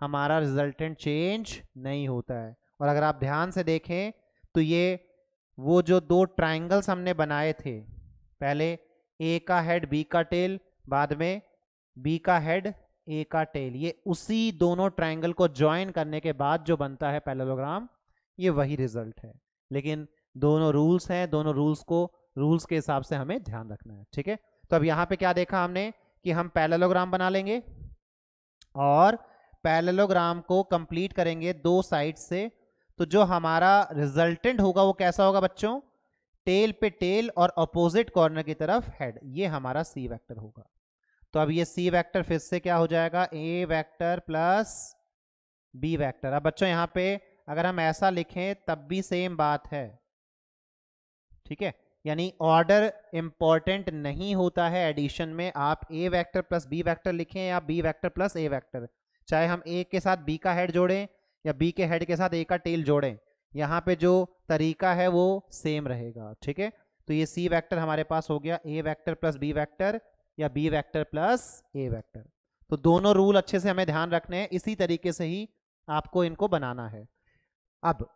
हमारा रिजल्टेंट चेंज नहीं होता है और अगर आप ध्यान से देखें तो ये वो जो दो ट्राइंगल्स हमने बनाए थे पहले ए का हेड बी का टेल बाद में बी का हेड ए का टेल ये उसी दोनों ट्राइंगल को ज्वाइन करने के बाद जो बनता है पैरेललोग्राम ये वही रिजल्ट है लेकिन दोनों रूल्स हैं दोनों रूल्स को रूल्स के हिसाब से हमें ध्यान रखना है ठीक है तो अब यहाँ पे क्या देखा हमने कि हम पैलेलोग्राम बना लेंगे और पैलेलोग्राम को कंप्लीट करेंगे दो साइड से तो जो हमारा रिजल्टेंट होगा वो कैसा होगा बच्चों टेल पे टेल और अपोजिट कॉर्नर की तरफ हेड ये हमारा सी वैक्टर होगा तो अब ये सी वैक्टर फिर से क्या हो जाएगा A vector plus B vector अब बच्चों यहाँ पे अगर हम ऐसा लिखें तब भी सेम बात है ठीक है यानी ऑर्डर इंपॉर्टेंट नहीं होता है एडिशन में आप A vector plus B vector लिखें या B vector plus A vector चाहे हम ए के साथ बी का हेड जोड़ें या बी के हेड के साथ ए का टेल जोड़ें यहाँ पे जो तरीका है वो सेम रहेगा ठीक है तो ये सी वैक्टर हमारे पास हो गया A vector plus B vector या B vector plus A vector तो दोनों रूल अच्छे से हमें ध्यान रखने हैं इसी तरीके से ही आपको इनको बनाना है अब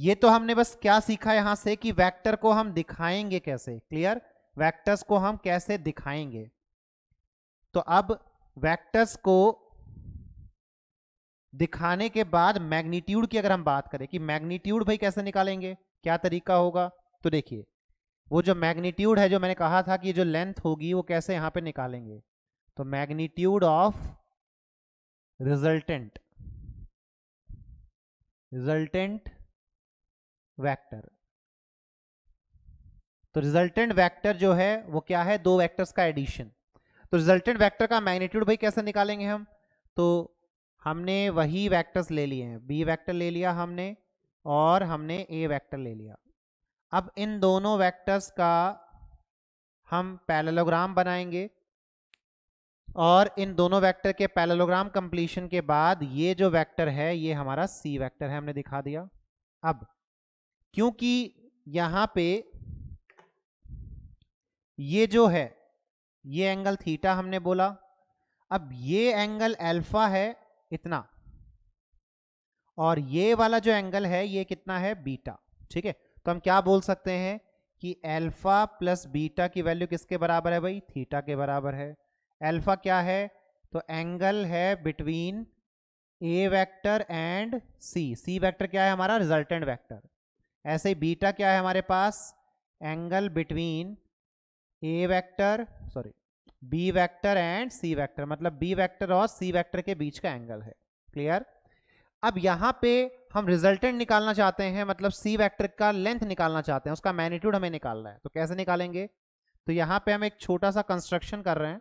ये तो हमने बस क्या सीखा यहां से कि वेक्टर को हम दिखाएंगे कैसे क्लियर वेक्टर्स को हम कैसे दिखाएंगे तो अब वेक्टर्स को दिखाने के बाद मैग्नीट्यूड की अगर हम बात करें कि मैग्नीट्यूड भाई कैसे निकालेंगे क्या तरीका होगा तो देखिए वो जो मैग्नीट्यूड है जो मैंने कहा था कि जो लेंथ होगी वो कैसे यहां पे निकालेंगे तो magnitude of resultant resultant vector तो रिजल्टेंट वेक्टर जो है वो क्या है दो वेक्टर्स का एडिशन तो रिजल्टेंट वेक्टर का मैग्नीट्यूड भाई कैसे निकालेंगे हम तो हमने वही वेक्टर्स ले लिए हैं बी वेक्टर ले लिया हमने और हमने ए वेक्टर ले लिया अब इन दोनों वेक्टर्स का हम पैरेललोग्राम बनाएंगे और इन दोनों वेक्टर के पैरेललोग्राम कंप्लीशन के बाद ये जो वेक्टर है ये हमारा सी वेक्टर है हमने दिखा दिया अब क्योंकि यहां पे ये जो है ये एंगल थीटा हमने बोला अब ये एंगल अल्फा है इतना और ये वाला जो एंगल है ये कितना है बीटा ठीक है तो हम क्या बोल सकते हैं कि अल्फा प्लस बीटा की वैल्यू किसके बराबर है भाई थीटा के बराबर है अल्फा क्या है तो एंगल है between A vector and C C vector क्या है हमारा रिजल्टेंट वेक्टर ऐसे ही बीटा क्या है हमारे पास angle between A vector sorry B vector and C vector मतलब बी वेक्टर और सी वेक्टर के बीच का एंगल है क्लियर अब यहाँ पे हम रिजल्टेंट निकालना चाहते हैं मतलब सी वेक्टर का लेंथ निकालना चाहते हैं उसका मैनीट्यूड हमें निकालना है तो कैसे निकालेंगे तो यहाँ पे हम एक छोटा सा कंस्ट्रक्शन कर रहे हैं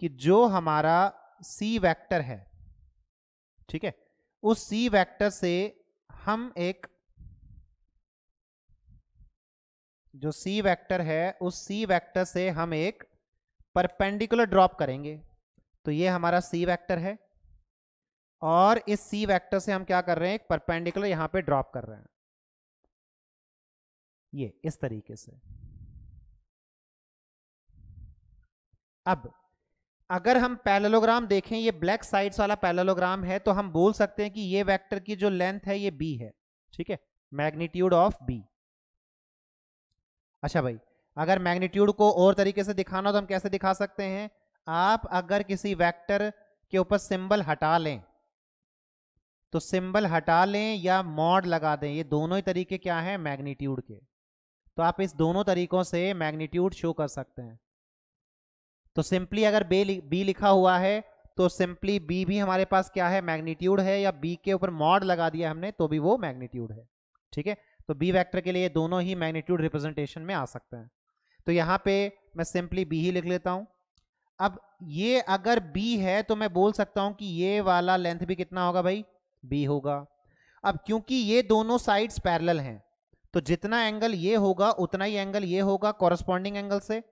कि जो हमारा सी वेक्टर है ठीक है उस सी वेक्टर से हम एक जो सी वेक्टर है उस सी वेक्टर से हम एक परपेंडिकुलर ड्रॉप करेंगे तो ये हमारा सी वेक्टर है और इस सी वेक्टर से हम क्या कर रहे हैं एक परपेंडिकुलर यहां पे ड्रॉप कर रहे हैं ये इस तरीके से अब अगर हम पैरेलोग्राम देखें ये ब्लैक साइड्स वाला पैरेलोग्राम है तो हम बोल सकते हैं कि ये वेक्टर की जो लेंथ है ये बी है ठीक है मैग्नीट्यूड ऑफ बी अच्छा भाई अगर मैग्नीट्यूड को और तरीके से दिखाना हो तो हम कैसे दिखा सकते हैं आप अगर किसी वेक्टर के ऊपर सिंबल हटा लें तो सिंबल हटा लें या मॉड लगा दें ये दोनों ही तरीके क्या हैं मैग्नीट्यूड के तो आप इस दोनों तरीकों से मैग्नीट्यूड शो कर सकते हैं तो सिंपली अगर बे बी लिखा हुआ है तो सिंपली बी भी हमारे पास क्या है मैग्नीट्यूड है या बी के ऊपर मॉड लगा दिया हमने तो भी वो मैग्नीट्यूड है ठीक है तो बी वैक्टर के लिए दोनों ही मैग्नीट्यूड रिप्रेजेंटेशन में आ सकते हैं तो यहाँ पे मैं सिंपली बी ही लिख लेता हूँ अब ये अगर बी है तो मैं बोल सकता हूँ कि ये वाला लेंथ भी कितना होगा भाई बी होगा अब क्योंकि ये दोनों साइड्स पैरेलल हैं तो जितना एंगल ये होगा उतना ही एंगल ये होगा कॉरस्पॉन्डिंग एंगल से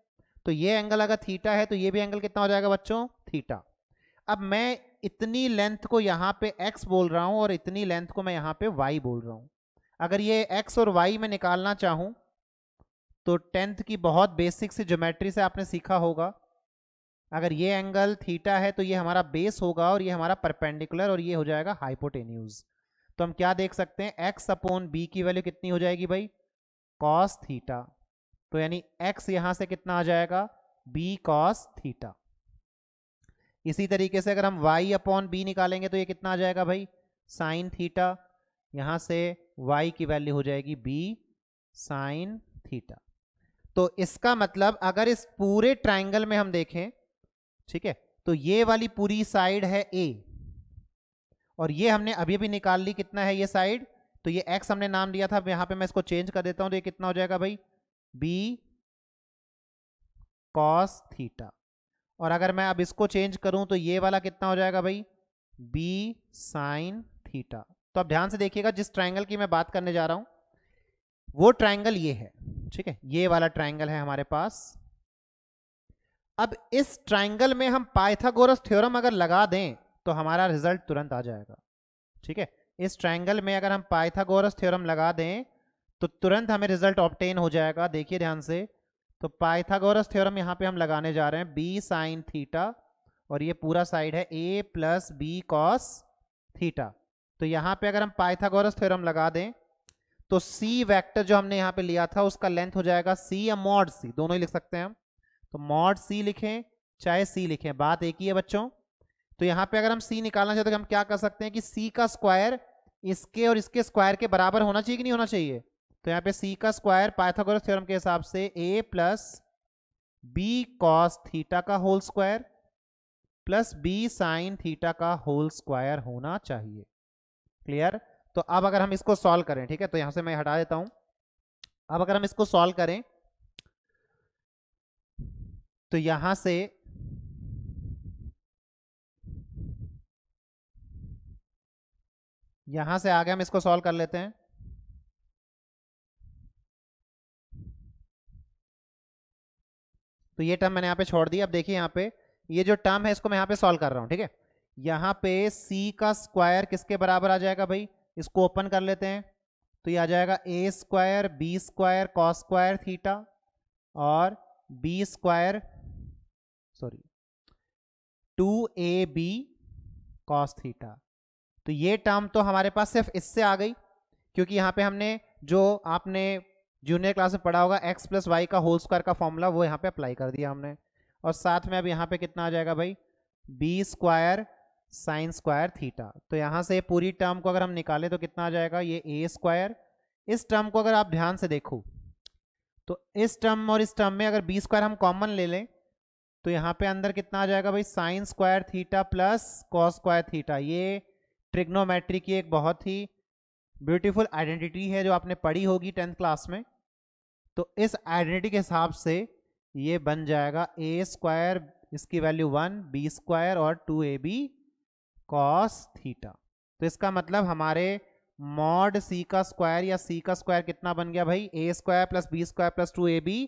तो ये एंगल अगर थीटा है तो ये भी एंगल कितना हो जाएगा बच्चों थीटा अब मैं इतनी लेंथ को यहाँ पे एक्स बोल रहा हूँ और इतनी लेंथ को मैं यहाँ पे वाई बोल रहा हूँ अगर ये एक्स और वाई में निकालना चाहूँ तो टेंथ की बहुत बेसिक सी ज्योमेट्री से आपने सीखा होगा अगर ये एंगल थीटा है तो ये हमारा बेस होगा और ये हमारा परपेंडिकुलर और ये हो जाएगा हाइपोटेन्यूज तो हम क्या देख सकते हैं एक्स अपोन बी की वैल्यू कितनी हो जाएगी भाई कॉस थीटा तो यानी एक्स यहां से कितना आ जाएगा बी कॉस थीटा इसी तरीके से अगर हम वाई अपॉन बी निकालेंगे तो ये कितना आ जाएगा भाई साइन थीटा यहाँ से y की वैल्यू हो जाएगी b साइन थीटा तो इसका मतलब अगर इस पूरे ट्राइंगल में हम देखें ठीक है तो ये वाली पूरी साइड है a और ये हमने अभी भी निकाल ली कितना है ये साइड तो ये x हमने नाम दिया था यहां पे मैं इसको चेंज कर देता हूं तो ये कितना हो जाएगा भाई b cos थीटा और अगर मैं अब इसको चेंज करूं तो ये वाला कितना हो जाएगा भाई b साइन थीटा तो आप ध्यान से देखिएगा जिस ट्राइंगल की मैं बात करने जा रहा हूं वो ट्राइंगल ये है ठीक है ये वाला ट्राइंगल है हमारे पास अब इस ट्राइंगल में हम पाइथागोरस थ्योरम अगर लगा दें तो हमारा रिजल्ट तुरंत आ जाएगा ठीक है इस ट्राइंगल में अगर हम पाइथागोरस थ्योरम लगा दें तो तुरंत हमें रिजल्ट ऑप्टेन हो जाएगा देखिए ध्यान से तो पाइथागोरस थ्योरम यहां पे हम लगाने जा रहे हैं बी साइन थीटा और ये पूरा साइड है A plus B cos theta तो यहां पे अगर हम पाइथागोरस थ्योरम लगा दें तो c वेक्टर जो हमने यहां पे लिया था उसका लेंथ हो जाएगा c या मॉड c दोनों ही लिख सकते हैं हम तो मॉड c लिखें चाहे c लिखें बात एक ही है बच्चों तो यहां पे अगर हम c निकालना चाहते तो हम क्या कर सकते हैं कि c का स्क्वायर इसके और इसके स्क्वायर के बराबर होना चाहिए कि नहीं होना चाहिए तो यहाँ पे c का स्क्वायर पाइथागोरस थ्योरम के हिसाब से a plus B cos theta का whole square plus B sine theta का होल स्क्वायर होना चाहिए क्लियर तो अब अगर हम इसको सॉल्व करें ठीक है तो यहां से मैं हटा देता हूं अब अगर हम इसको सॉल्व करें तो यहां से यहां से आगे हम इसको सॉल्व कर लेते हैं तो ये टर्म मैंने यहां पे छोड़ दी अब देखिए यहां पे ये जो टर्म है इसको मैं यहां पे सॉल्व कर रहा हूं ठीक है यहां पे c का स्क्वायर किसके बराबर आ जाएगा भाई इसको ओपन कर लेते हैं तो ये आ जाएगा A square B square cos square theta और B square sorry two A B cos theta तो ये टर्म तो हमारे पास सिर्फ इससे आ गई क्योंकि यहां पे हमने जो आपने जूनियर क्लास में पढ़ा होगा एक्स प्लस वाई का होल स्क्वायर का फॉर्मूला वो यहां पे अप्लाई कर दिया हमने और साथ में अब यहां पे कितना आ जाएगा भाई B square sine square theta तो यहाँ से पूरी टर्म को अगर हम निकालें तो कितना आ जाएगा ये ए स्क्वायर इस टर्म को अगर आप ध्यान से देखो तो इस टर्म और इस टर्म में अगर बी स्क्वायर हम कॉमन ले लें तो यहाँ पे अंदर कितना आ जाएगा भाई sine square theta plus cos square theta ये ट्रिग्नोमेट्री की एक बहुत ही ब्यूटीफुल आइडेंटिटी है जो आपने पढ़ी होगी टेंथ क्लास में तो इस आइडेंटिटी के हिसाब से ये बन जाएगा ए स्क्वायर इसकी वैल्यू वन बी स्क्वायर और two A B cos theta तो इसका मतलब हमारे मॉड सी का स्क्वायर या सी का स्क्वायर कितना बन गया भाई A square plus B square plus two A B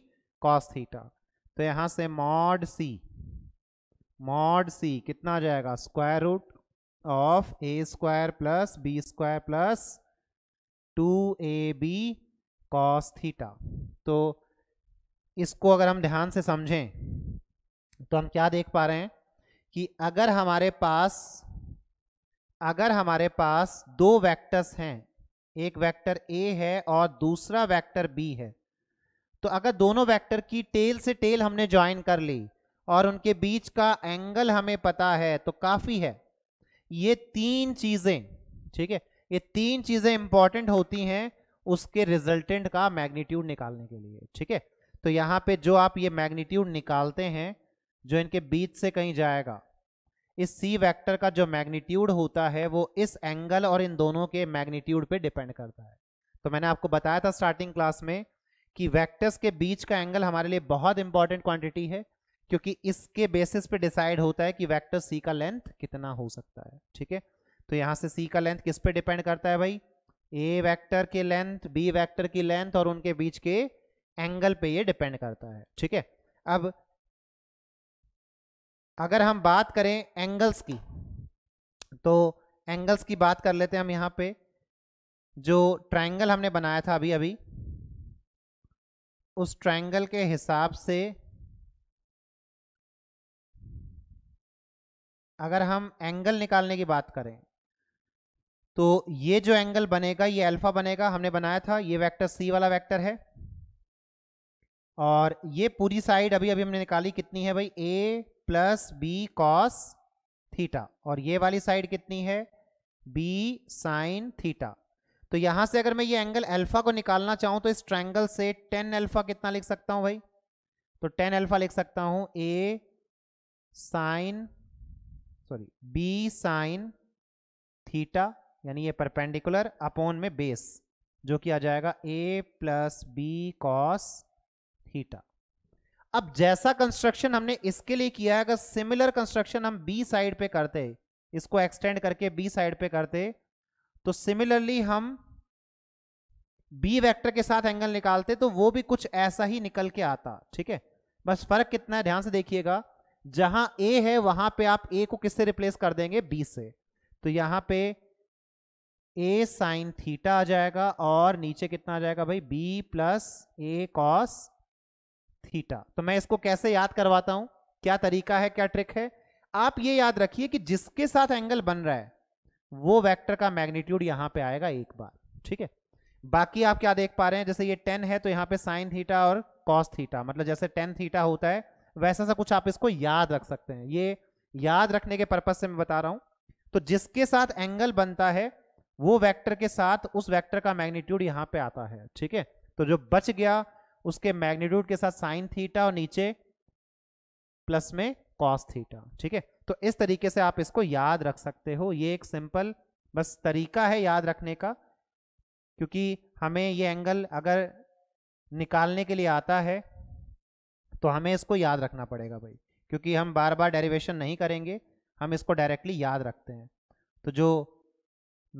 cos theta तो यहां से मॉड सी मॉड सी कितना आ जाएगा square root of A square plus B square plus two A B cos theta तो इसको अगर हम ध्यान से समझें तो हम क्या देख पा रहे हैं कि अगर हमारे पास अगर हमारे पास दो वेक्टर्स हैं एक वेक्टर ए है और दूसरा वेक्टर बी है तो अगर दोनों वेक्टर की टेल से टेल हमने ज्वाइन कर ली और उनके बीच का एंगल हमें पता है तो काफ़ी है ये तीन चीज़ें ठीक है ये तीन चीज़ें इंपॉर्टेंट होती हैं उसके रिजल्टेंट का मैग्नीट्यूड निकालने के लिए ठीक है तो यहां पे जो आप ये मैग्नीट्यूड निकालते हैं जो इनके बीच से कहीं जाएगा इस सी वेक्टर का जो मैग्नीट्यूड होता है वो इस एंगल और इन दोनों के मैग्नीट्यूड पे डिपेंड करता है तो मैंने आपको बताया था स्टार्टिंग क्लास में कि वेक्टर्स के बीच का एंगल हमारे लिए बहुत इंपॉर्टेंट क्वांटिटी है क्योंकि इसके बेसिस पे डिसाइड होता है कि वेक्टर सी का लेंथ कितना हो सकता है ठीक है तो यहाँ से सी का लेंथ किस पे डिपेंड करता है भाई ए वैक्टर के लेंथ बी वैक्टर की लेंथ और उनके बीच के एंगल पे ये डिपेंड करता है ठीक है अब अगर हम बात करें एंगल्स की तो एंगल्स की बात कर लेते हैं हम यहाँ पे जो ट्रायंगल हमने बनाया था अभी अभी उस ट्रायंगल के हिसाब से अगर हम एंगल निकालने की बात करें तो ये जो एंगल बनेगा ये अल्फा बनेगा हमने बनाया था ये वेक्टर सी वाला वेक्टर है और ये पूरी साइड अभी अभी हमने निकाली कितनी है भाई A plus B cos theta और ये वाली साइड कितनी है बी साइन थीटा तो यहां से अगर मैं ये एंगल अल्फा को निकालना चाहूं तो इस ट्रैंगल से टेन अल्फा कितना लिख सकता हूं भाई तो टेन अल्फा लिख सकता हूं A sine sorry B sine theta यानी ये परपेंडिकुलर अपोन में बेस जो कि आ जाएगा A plus B cos theta अब जैसा कंस्ट्रक्शन हमने इसके लिए किया है अगर सिमिलर कंस्ट्रक्शन हम बी साइड पे करते इसको एक्सटेंड करके बी साइड पे करते तो सिमिलरली हम बी वेक्टर के साथ एंगल निकालते तो वो भी कुछ ऐसा ही निकल के आता ठीक है बस फर्क कितना है ध्यान से देखिएगा जहां ए है वहां पे आप ए को किससे रिप्लेस कर देंगे बी से तो यहां पे ए साइन थीटा आ जाएगा और नीचे कितना आ जाएगा भाई B plus A cos theta तो मैं इसको कैसे याद करवाता हूं क्या तरीका है क्या ट्रिक है आप ये याद रखिए कि जिसके साथ एंगल बन रहा है वो वेक्टर का मैग्नीट्यूड यहां पे आएगा एक बार ठीक है बाकी आप क्या देख पा रहे हैं जैसे ये टेन है तो यहां पे साइन थीटा और कॉस थीटा मतलब जैसे टेन थीटा होता है वैसा सा कुछ आप इसको याद रख सकते हैं ये याद रखने के पर्पज से मैं बता रहा हूं तो जिसके साथ एंगल बनता है वो वैक्टर के साथ उस वैक्टर का मैग्नीट्यूड यहां पर आता है ठीक है तो जो बच गया उसके मैग्नीट्यूड के साथ साइन थीटा और नीचे प्लस में कॉस थीटा ठीक है तो इस तरीके से आप इसको याद रख सकते हो ये एक सिंपल बस तरीका है याद रखने का क्योंकि हमें ये एंगल अगर निकालने के लिए आता है तो हमें इसको याद रखना पड़ेगा भाई क्योंकि हम बार बार डेरिवेशन नहीं करेंगे हम इसको डायरेक्टली याद रखते हैं तो जो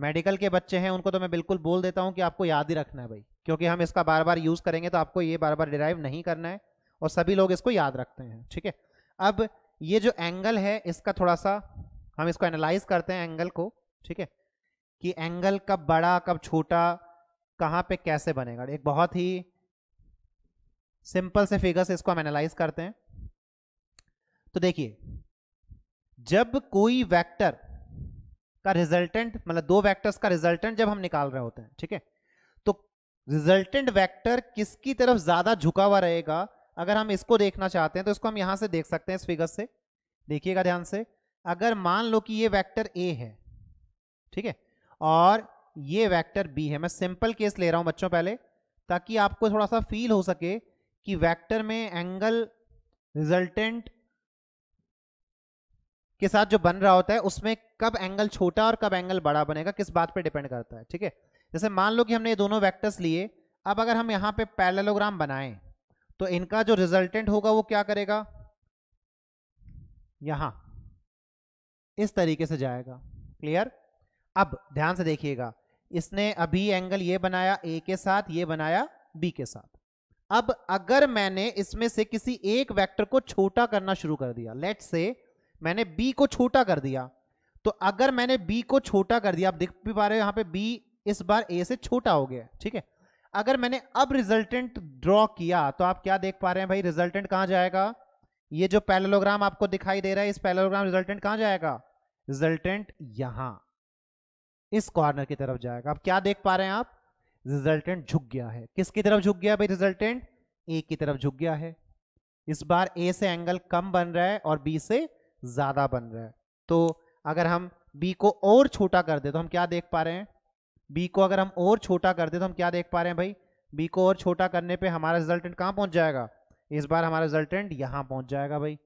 मेडिकल के बच्चे हैं उनको तो मैं बिल्कुल बोल देता हूँ कि आपको याद ही रखना है भाई क्योंकि हम इसका बार बार यूज करेंगे तो आपको ये बार बार डिराइव नहीं करना है और सभी लोग इसको याद रखते हैं ठीक है अब ये जो एंगल है इसका थोड़ा सा हम इसको एनालाइज करते हैं एंगल को ठीक है कि एंगल कब बड़ा कब छोटा कहाँ पे कैसे बनेगा एक बहुत ही सिंपल से फिगर से इसको हम एनालाइज करते हैं तो देखिए जब कोई वेक्टर का रिजल्टेंट मतलब दो वेक्टर्स का रिजल्टेंट जब हम निकाल रहे होते हैं ठीक है रिजल्टेंट वेक्टर किसकी तरफ ज्यादा झुका हुआ रहेगा अगर हम इसको देखना चाहते हैं तो इसको हम यहां से देख सकते हैं इस फिगर से देखिएगा ध्यान से अगर मान लो कि ये वेक्टर ए है ठीक है और ये वेक्टर बी है मैं सिंपल केस ले रहा हूं बच्चों पहले ताकि आपको थोड़ा सा फील हो सके कि वेक्टर में एंगल रिजल्टेंट के साथ जो बन रहा होता है उसमें कब एंगल छोटा और कब एंगल बड़ा बनेगा किस बात पर डिपेंड करता है ठीक है जैसे मान लो कि हमने ये दोनों वैक्टर्स लिए अब अगर हम यहाँ पे पैरेललोग्राम बनाएं तो इनका जो रिजल्टेंट होगा वो क्या करेगा यहाँ इस तरीके से जाएगा क्लियर अब ध्यान से देखिएगा इसने अभी एंगल ये बनाया ए के साथ ये बनाया बी के साथ अब अगर मैंने इसमें से किसी एक वेक्टर को छोटा करना शुरू कर दिया लेट से मैंने बी को छोटा कर दिया तो अगर मैंने बी को छोटा कर दिया आप देख भी पा रहे हो यहाँ पे बी इस बार ए से छोटा हो गया ठीक है अगर मैंने अब रिजल्टेंट ड्रॉ किया तो आप क्या देख पा रहे हैं भाई रिजल्टेंट कहां जाएगा ये जो पैलोग्राम आपको दिखाई दे रहा है इस पैलोग्राम रिजल्टेंट कहां जाएगा रिजल्टेंट यहां इस कॉर्नर की तरफ जाएगा अब क्या देख पा रहे हैं आप रिजल्टेंट झुक गया है किसकी तरफ झुक गया भाई रिजल्टेंट ए की तरफ झुक गया है इस बार ए से एंगल कम बन रहा है और बी से ज्यादा बन रहा है तो अगर हम बी को और छोटा कर दे तो हम क्या देख पा रहे हैं बी को अगर हम और छोटा कर दे तो हम क्या देख पा रहे हैं भाई बी को और छोटा करने पे हमारा रिजल्टेंट कहाँ पहुंच जाएगा इस बार हमारा रिजल्टेंट यहाँ पहुंच जाएगा भाई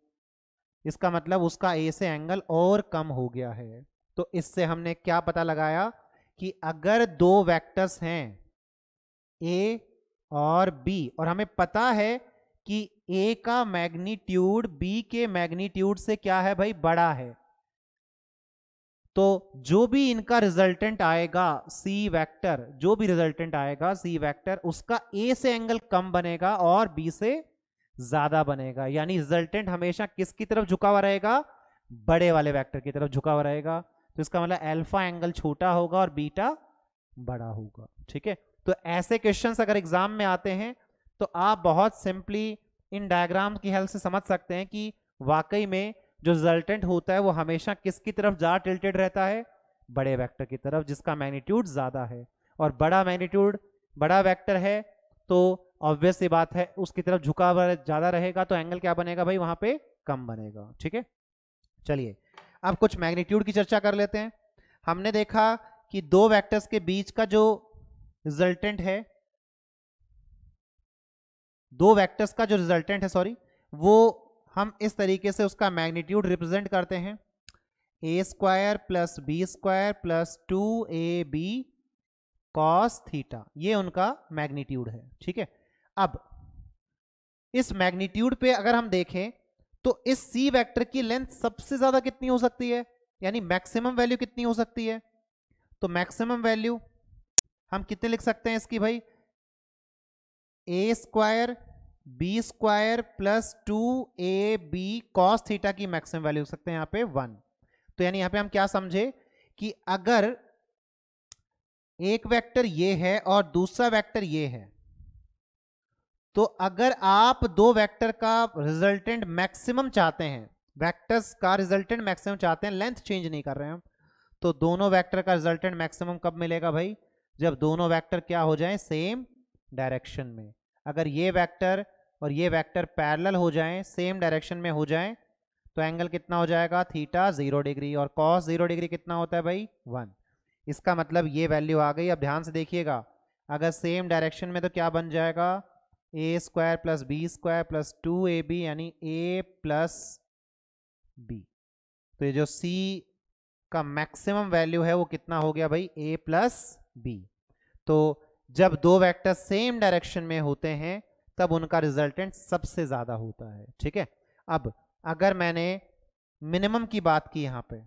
इसका मतलब उसका ए से एंगल और कम हो गया है तो इससे हमने क्या पता लगाया कि अगर दो वैक्टर्स हैं ए और बी और हमें पता है कि ए का मैग्नीट्यूड बी के मैग्नीट्यूड से क्या है भाई बड़ा है तो जो भी इनका रिजल्टेंट आएगा सी वेक्टर जो भी रिजल्टेंट आएगा सी वेक्टर उसका ए से एंगल कम बनेगा और बी से ज्यादा बनेगा यानी रिजल्टेंट हमेशा किसकी तरफ झुका हुआ रहेगा बड़े वाले वेक्टर की तरफ झुका हुआ रहेगा तो इसका मतलब अल्फा एंगल छोटा होगा और बीटा बड़ा होगा ठीक है तो ऐसे क्वेश्चंस अगर एग्जाम में आते हैं तो आप बहुत सिंपली इन डायग्राम की हेल्प से समझ सकते हैं कि वाकई में जो रिजल्टेंट होता है वो हमेशा किसकी तरफ ज़्यादा टिल्टेड रहता है बड़े वेक्टर की तरफ जिसका मैग्नीट्यूड ज़्यादा है और बड़ा मैग्नीट्यूड बड़ा वेक्टर है तो ऑब्वियस ये बात है उसकी तरफ झुकाव ज़्यादा रहेगा तो एंगल क्या बनेगा भाई वहां पे कम बनेगा ठीक है चलिए अब कुछ मैग्नीट्यूड की चर्चा कर लेते हैं हमने देखा कि दो वेक्टर्स के बीच का जो रिजल्टेंट है दो वेक्टर्स का जो रिजल्टेंट है सॉरी वो हम इस तरीके से उसका मैग्नीट्यूड रिप्रेजेंट करते हैं A square plus B square plus two A B cos theta ये उनका मैग्नीट्यूड है ठीक है अब इस मैग्नीट्यूड पे अगर हम देखें तो इस सी वेक्टर की लेंथ सबसे ज़्यादा कितनी हो सकती है यानी मैक्सिमम वैल्यू कितनी हो सकती है तो मैक्सिमम वैल्यू हम कितने लिख सकते हैं इसकी भाई A square B square plus two A B cos theta की मैक्सिमम वैल्यू सकते हैं यहां पे वन तो यानी यहां पे हम क्या समझे कि अगर एक वेक्टर ये है और दूसरा वेक्टर ये है तो अगर आप दो वेक्टर का रिजल्टेंट मैक्सिमम चाहते हैं वेक्टर्स का रिजल्टेंट मैक्सिमम चाहते हैं लेंथ चेंज नहीं कर रहे हैं हम तो दोनों वैक्टर का रिजल्टेंट मैक्सिमम कब मिलेगा भाई जब दोनों वैक्टर क्या हो जाए सेम डायरेक्शन में अगर ये वेक्टर और ये वेक्टर पैरेलल हो जाएं सेम डायरेक्शन में हो जाएं तो एंगल कितना हो जाएगा थीटा जीरो डिग्री और कॉस जीरो डिग्री कितना होता है भाई वन इसका मतलब ये वैल्यू आ गई अब ध्यान से देखिएगा अगर सेम डायरेक्शन में तो क्या बन जाएगा A square plus B square plus two A B यानी ए प्लस बी तो ये जो सी का मैक्सिमम वैल्यू है वो कितना हो गया भाई ए प्लस बी तो जब दो वेक्टर सेम डायरेक्शन में होते हैं तब उनका रिजल्टेंट सबसे ज्यादा होता है ठीक है अब अगर मैंने मिनिमम की बात की यहाँ पे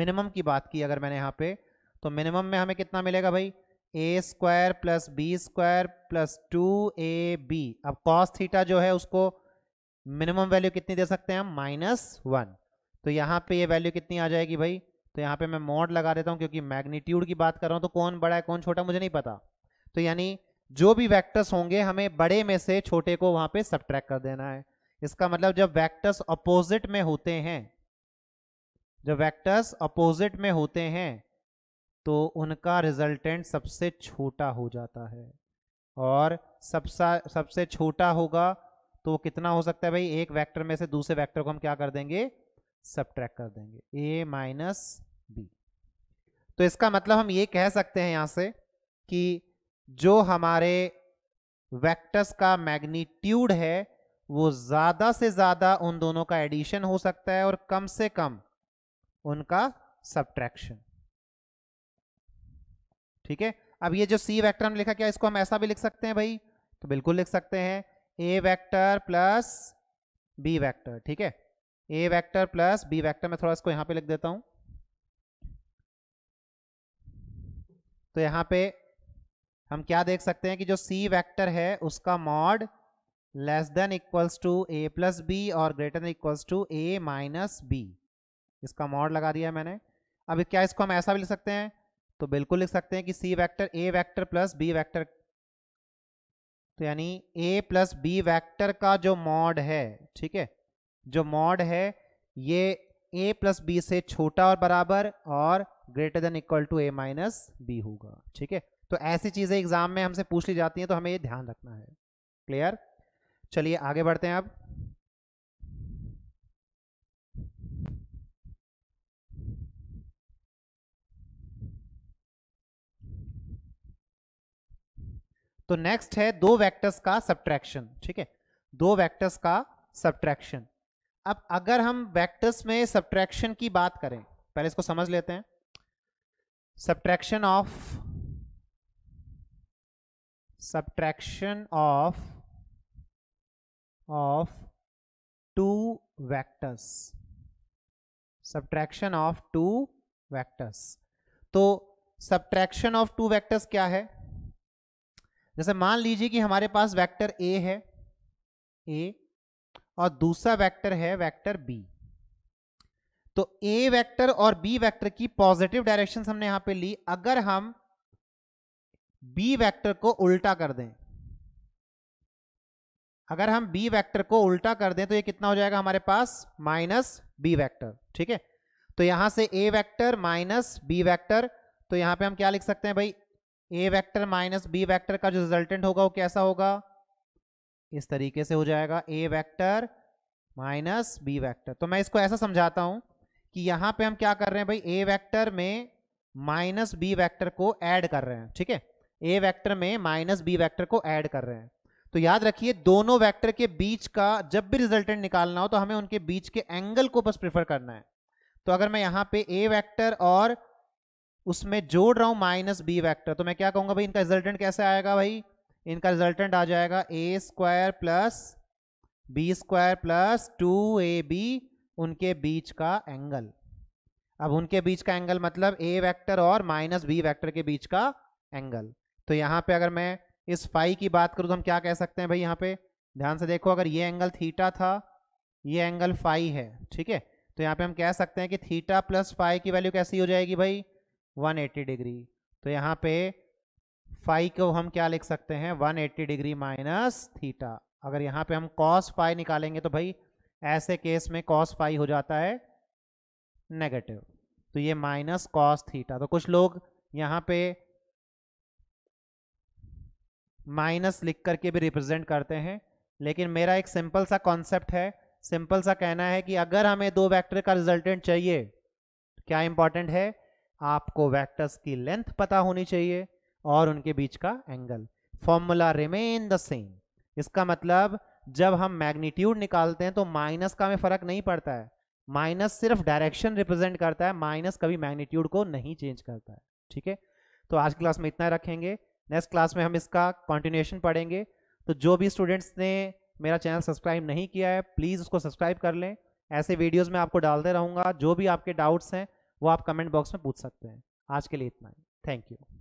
मिनिमम की बात की अगर मैंने यहाँ पे तो मिनिमम में हमें कितना मिलेगा भाई A square plus B square plus two A B अब कॉस थीटा जो है उसको मिनिमम वैल्यू कितनी दे सकते हैं हम माइनस वन तो यहाँ पे ये वैल्यू कितनी आ जाएगी भाई तो यहाँ पे मैं मॉड लगा देता हूँ क्योंकि मैग्नीट्यूड की बात कर रहा हूँ तो कौन बड़ा है कौन छोटा मुझे नहीं पता तो यानी जो भी वैक्टर्स होंगे हमें बड़े में से छोटे को वहां पे सब्ट्रैक्ट कर देना है इसका मतलब जब वैक्टर्स अपोजिट में होते हैं जब वैक्टर्स अपोजिट में होते हैं तो उनका रिजल्टेंट सबसे छोटा हो जाता है और सबसा सबसे छोटा होगा तो कितना हो सकता है भाई एक वेक्टर में से दूसरे वेक्टर को हम क्या कर देंगे सब्ट्रैक्ट कर देंगे ए माइनस बी तो इसका मतलब हम ये कह सकते हैं यहां से कि जो हमारे वेक्टर्स का मैग्नीट्यूड है वो ज़्यादा से ज़्यादा उन दोनों का एडिशन हो सकता है और कम से कम उनका सब्ट्रैक्शन ठीक है अब ये जो सी वेक्टर हम लिखा क्या इसको हम ऐसा भी लिख सकते हैं भाई तो बिल्कुल लिख सकते हैं A vector plus B vector ठीक है A vector plus B vector मैं थोड़ा इसको यहां पे लिख देता हूं तो यहां पे हम क्या देख सकते हैं कि जो सी वेक्टर है उसका mod less than equals to A plus B और greater than equals to A minus B इसका मॉड लगा दिया मैंने अब क्या इसको हम ऐसा भी लिख सकते हैं तो बिल्कुल लिख सकते हैं कि C vector A vector plus B vector तो यानी ए प्लस बी वैक्टर का जो मॉड है ठीक है जो मॉड है ये ए प्लस बी से छोटा और बराबर और greater than equal to A minus B होगा ठीक है तो ऐसी चीज़ें एग्जाम में हमसे पूछ ली जाती हैं तो हमें ये ध्यान रखना है क्लियर चलिए आगे बढ़ते हैं अब तो नेक्स्ट है दो वेक्टर्स का सब्ट्रैक्शन ठीक है दो वेक्टर्स का सब्ट्रैक्शन अब अगर हम वेक्टर्स में सब्ट्रैक्शन की बात करें पहले इसको समझ लेते हैं subtraction of subtraction of of two vectors subtraction of two vectors तो सब्ट्रैक्शन ऑफ टू वेक्टर्स क्या है जैसे मान लीजिए कि हमारे पास वेक्टर ए है ए और दूसरा वेक्टर है वेक्टर बी तो ए वेक्टर और बी वेक्टर की पॉजिटिव डायरेक्शन हमने यहां पे ली अगर हम बी वेक्टर को उल्टा कर दें अगर हम बी वेक्टर को उल्टा कर दें तो ये कितना हो जाएगा हमारे पास माइनस बी वेक्टर ठीक है तो यहां से A vector minus B vector तो यहां पे हम क्या लिख सकते हैं भाई A vector minus B vector का जो रिजल्टेंट होगा वो कैसा होगा इस तरीके से हो जाएगा A vector minus B vector तो मैं इसको ऐसा समझाता हूं कि यहां पे हम क्या कर रहे हैं भाई ए वेक्टर में माइनस बी वेक्टर को ऐड कर रहे हैं ठीक है ए वेक्टर में माइनस बी वेक्टर को ऐड कर रहे हैं तो याद रखिए दोनों वेक्टर के बीच का जब भी रिजल्टेंट निकालना हो तो हमें उनके बीच के एंगल को बस प्रिफर करना है तो अगर मैं यहां पे ए वेक्टर और उसमें जोड़ रहा हूं माइनस बी वैक्टर तो मैं क्या कहूंगा भाई इनका रिजल्टेंट कैसे आएगा भाई इनका रिजल्टेंट आ जाएगा A square plus B square plus two A B उनके बीच का एंगल अब उनके बीच का एंगल मतलब ए वेक्टर और माइनस बी वेक्टर के बीच का एंगल तो यहाँ पे अगर मैं इस फाई की बात करूँ तो हम क्या कह सकते हैं भाई यहाँ पे ध्यान से देखो अगर ये एंगल थीटा था ये एंगल फाई है ठीक है तो यहाँ पे हम कह सकते हैं कि थीटा प्लस फाई की वैल्यू कैसी हो जाएगी भाई 180 डिग्री तो यहाँ पे फाइव को हम क्या लिख सकते हैं 180 डिग्री माइनस थीटा अगर यहाँ पे हम कॉस फाइव निकालेंगे तो भाई ऐसे केस में कॉस फाइव हो जाता है नेगेटिव तो ये माइनस कॉस थीटा तो कुछ लोग यहाँ पे माइनस लिख करके भी रिप्रेजेंट करते हैं लेकिन मेरा एक सिंपल सा कॉन्सेप्ट है सिंपल सा कहना है कि अगर हमें दो वैक्टर का रिजल्टेंट चाहिए तो क्या इंपॉर्टेंट है आपको वेक्टर्स की लेंथ पता होनी चाहिए और उनके बीच का angle formula remain the same इसका मतलब जब हम मैग्नीट्यूड निकालते हैं तो माइनस का हमें फर्क नहीं पड़ता है माइनस सिर्फ डायरेक्शन रिप्रेजेंट करता है माइनस कभी मैग्नीट्यूड को नहीं चेंज करता है ठीक है तो आज क्लास में इतना रखेंगे नेक्स्ट क्लास में हम इसका कॉन्टिन्यूएशन पढ़ेंगे तो जो भी स्टूडेंट्स ने मेरा चैनल सब्सक्राइब नहीं किया है प्लीज़ उसको सब्सक्राइब कर लें ऐसे वीडियोस में आपको डालते रहूँगा जो भी आपके डाउट्स हैं वो आप कमेंट बॉक्स में पूछ सकते हैं आज के लिए इतना ही थैंक यू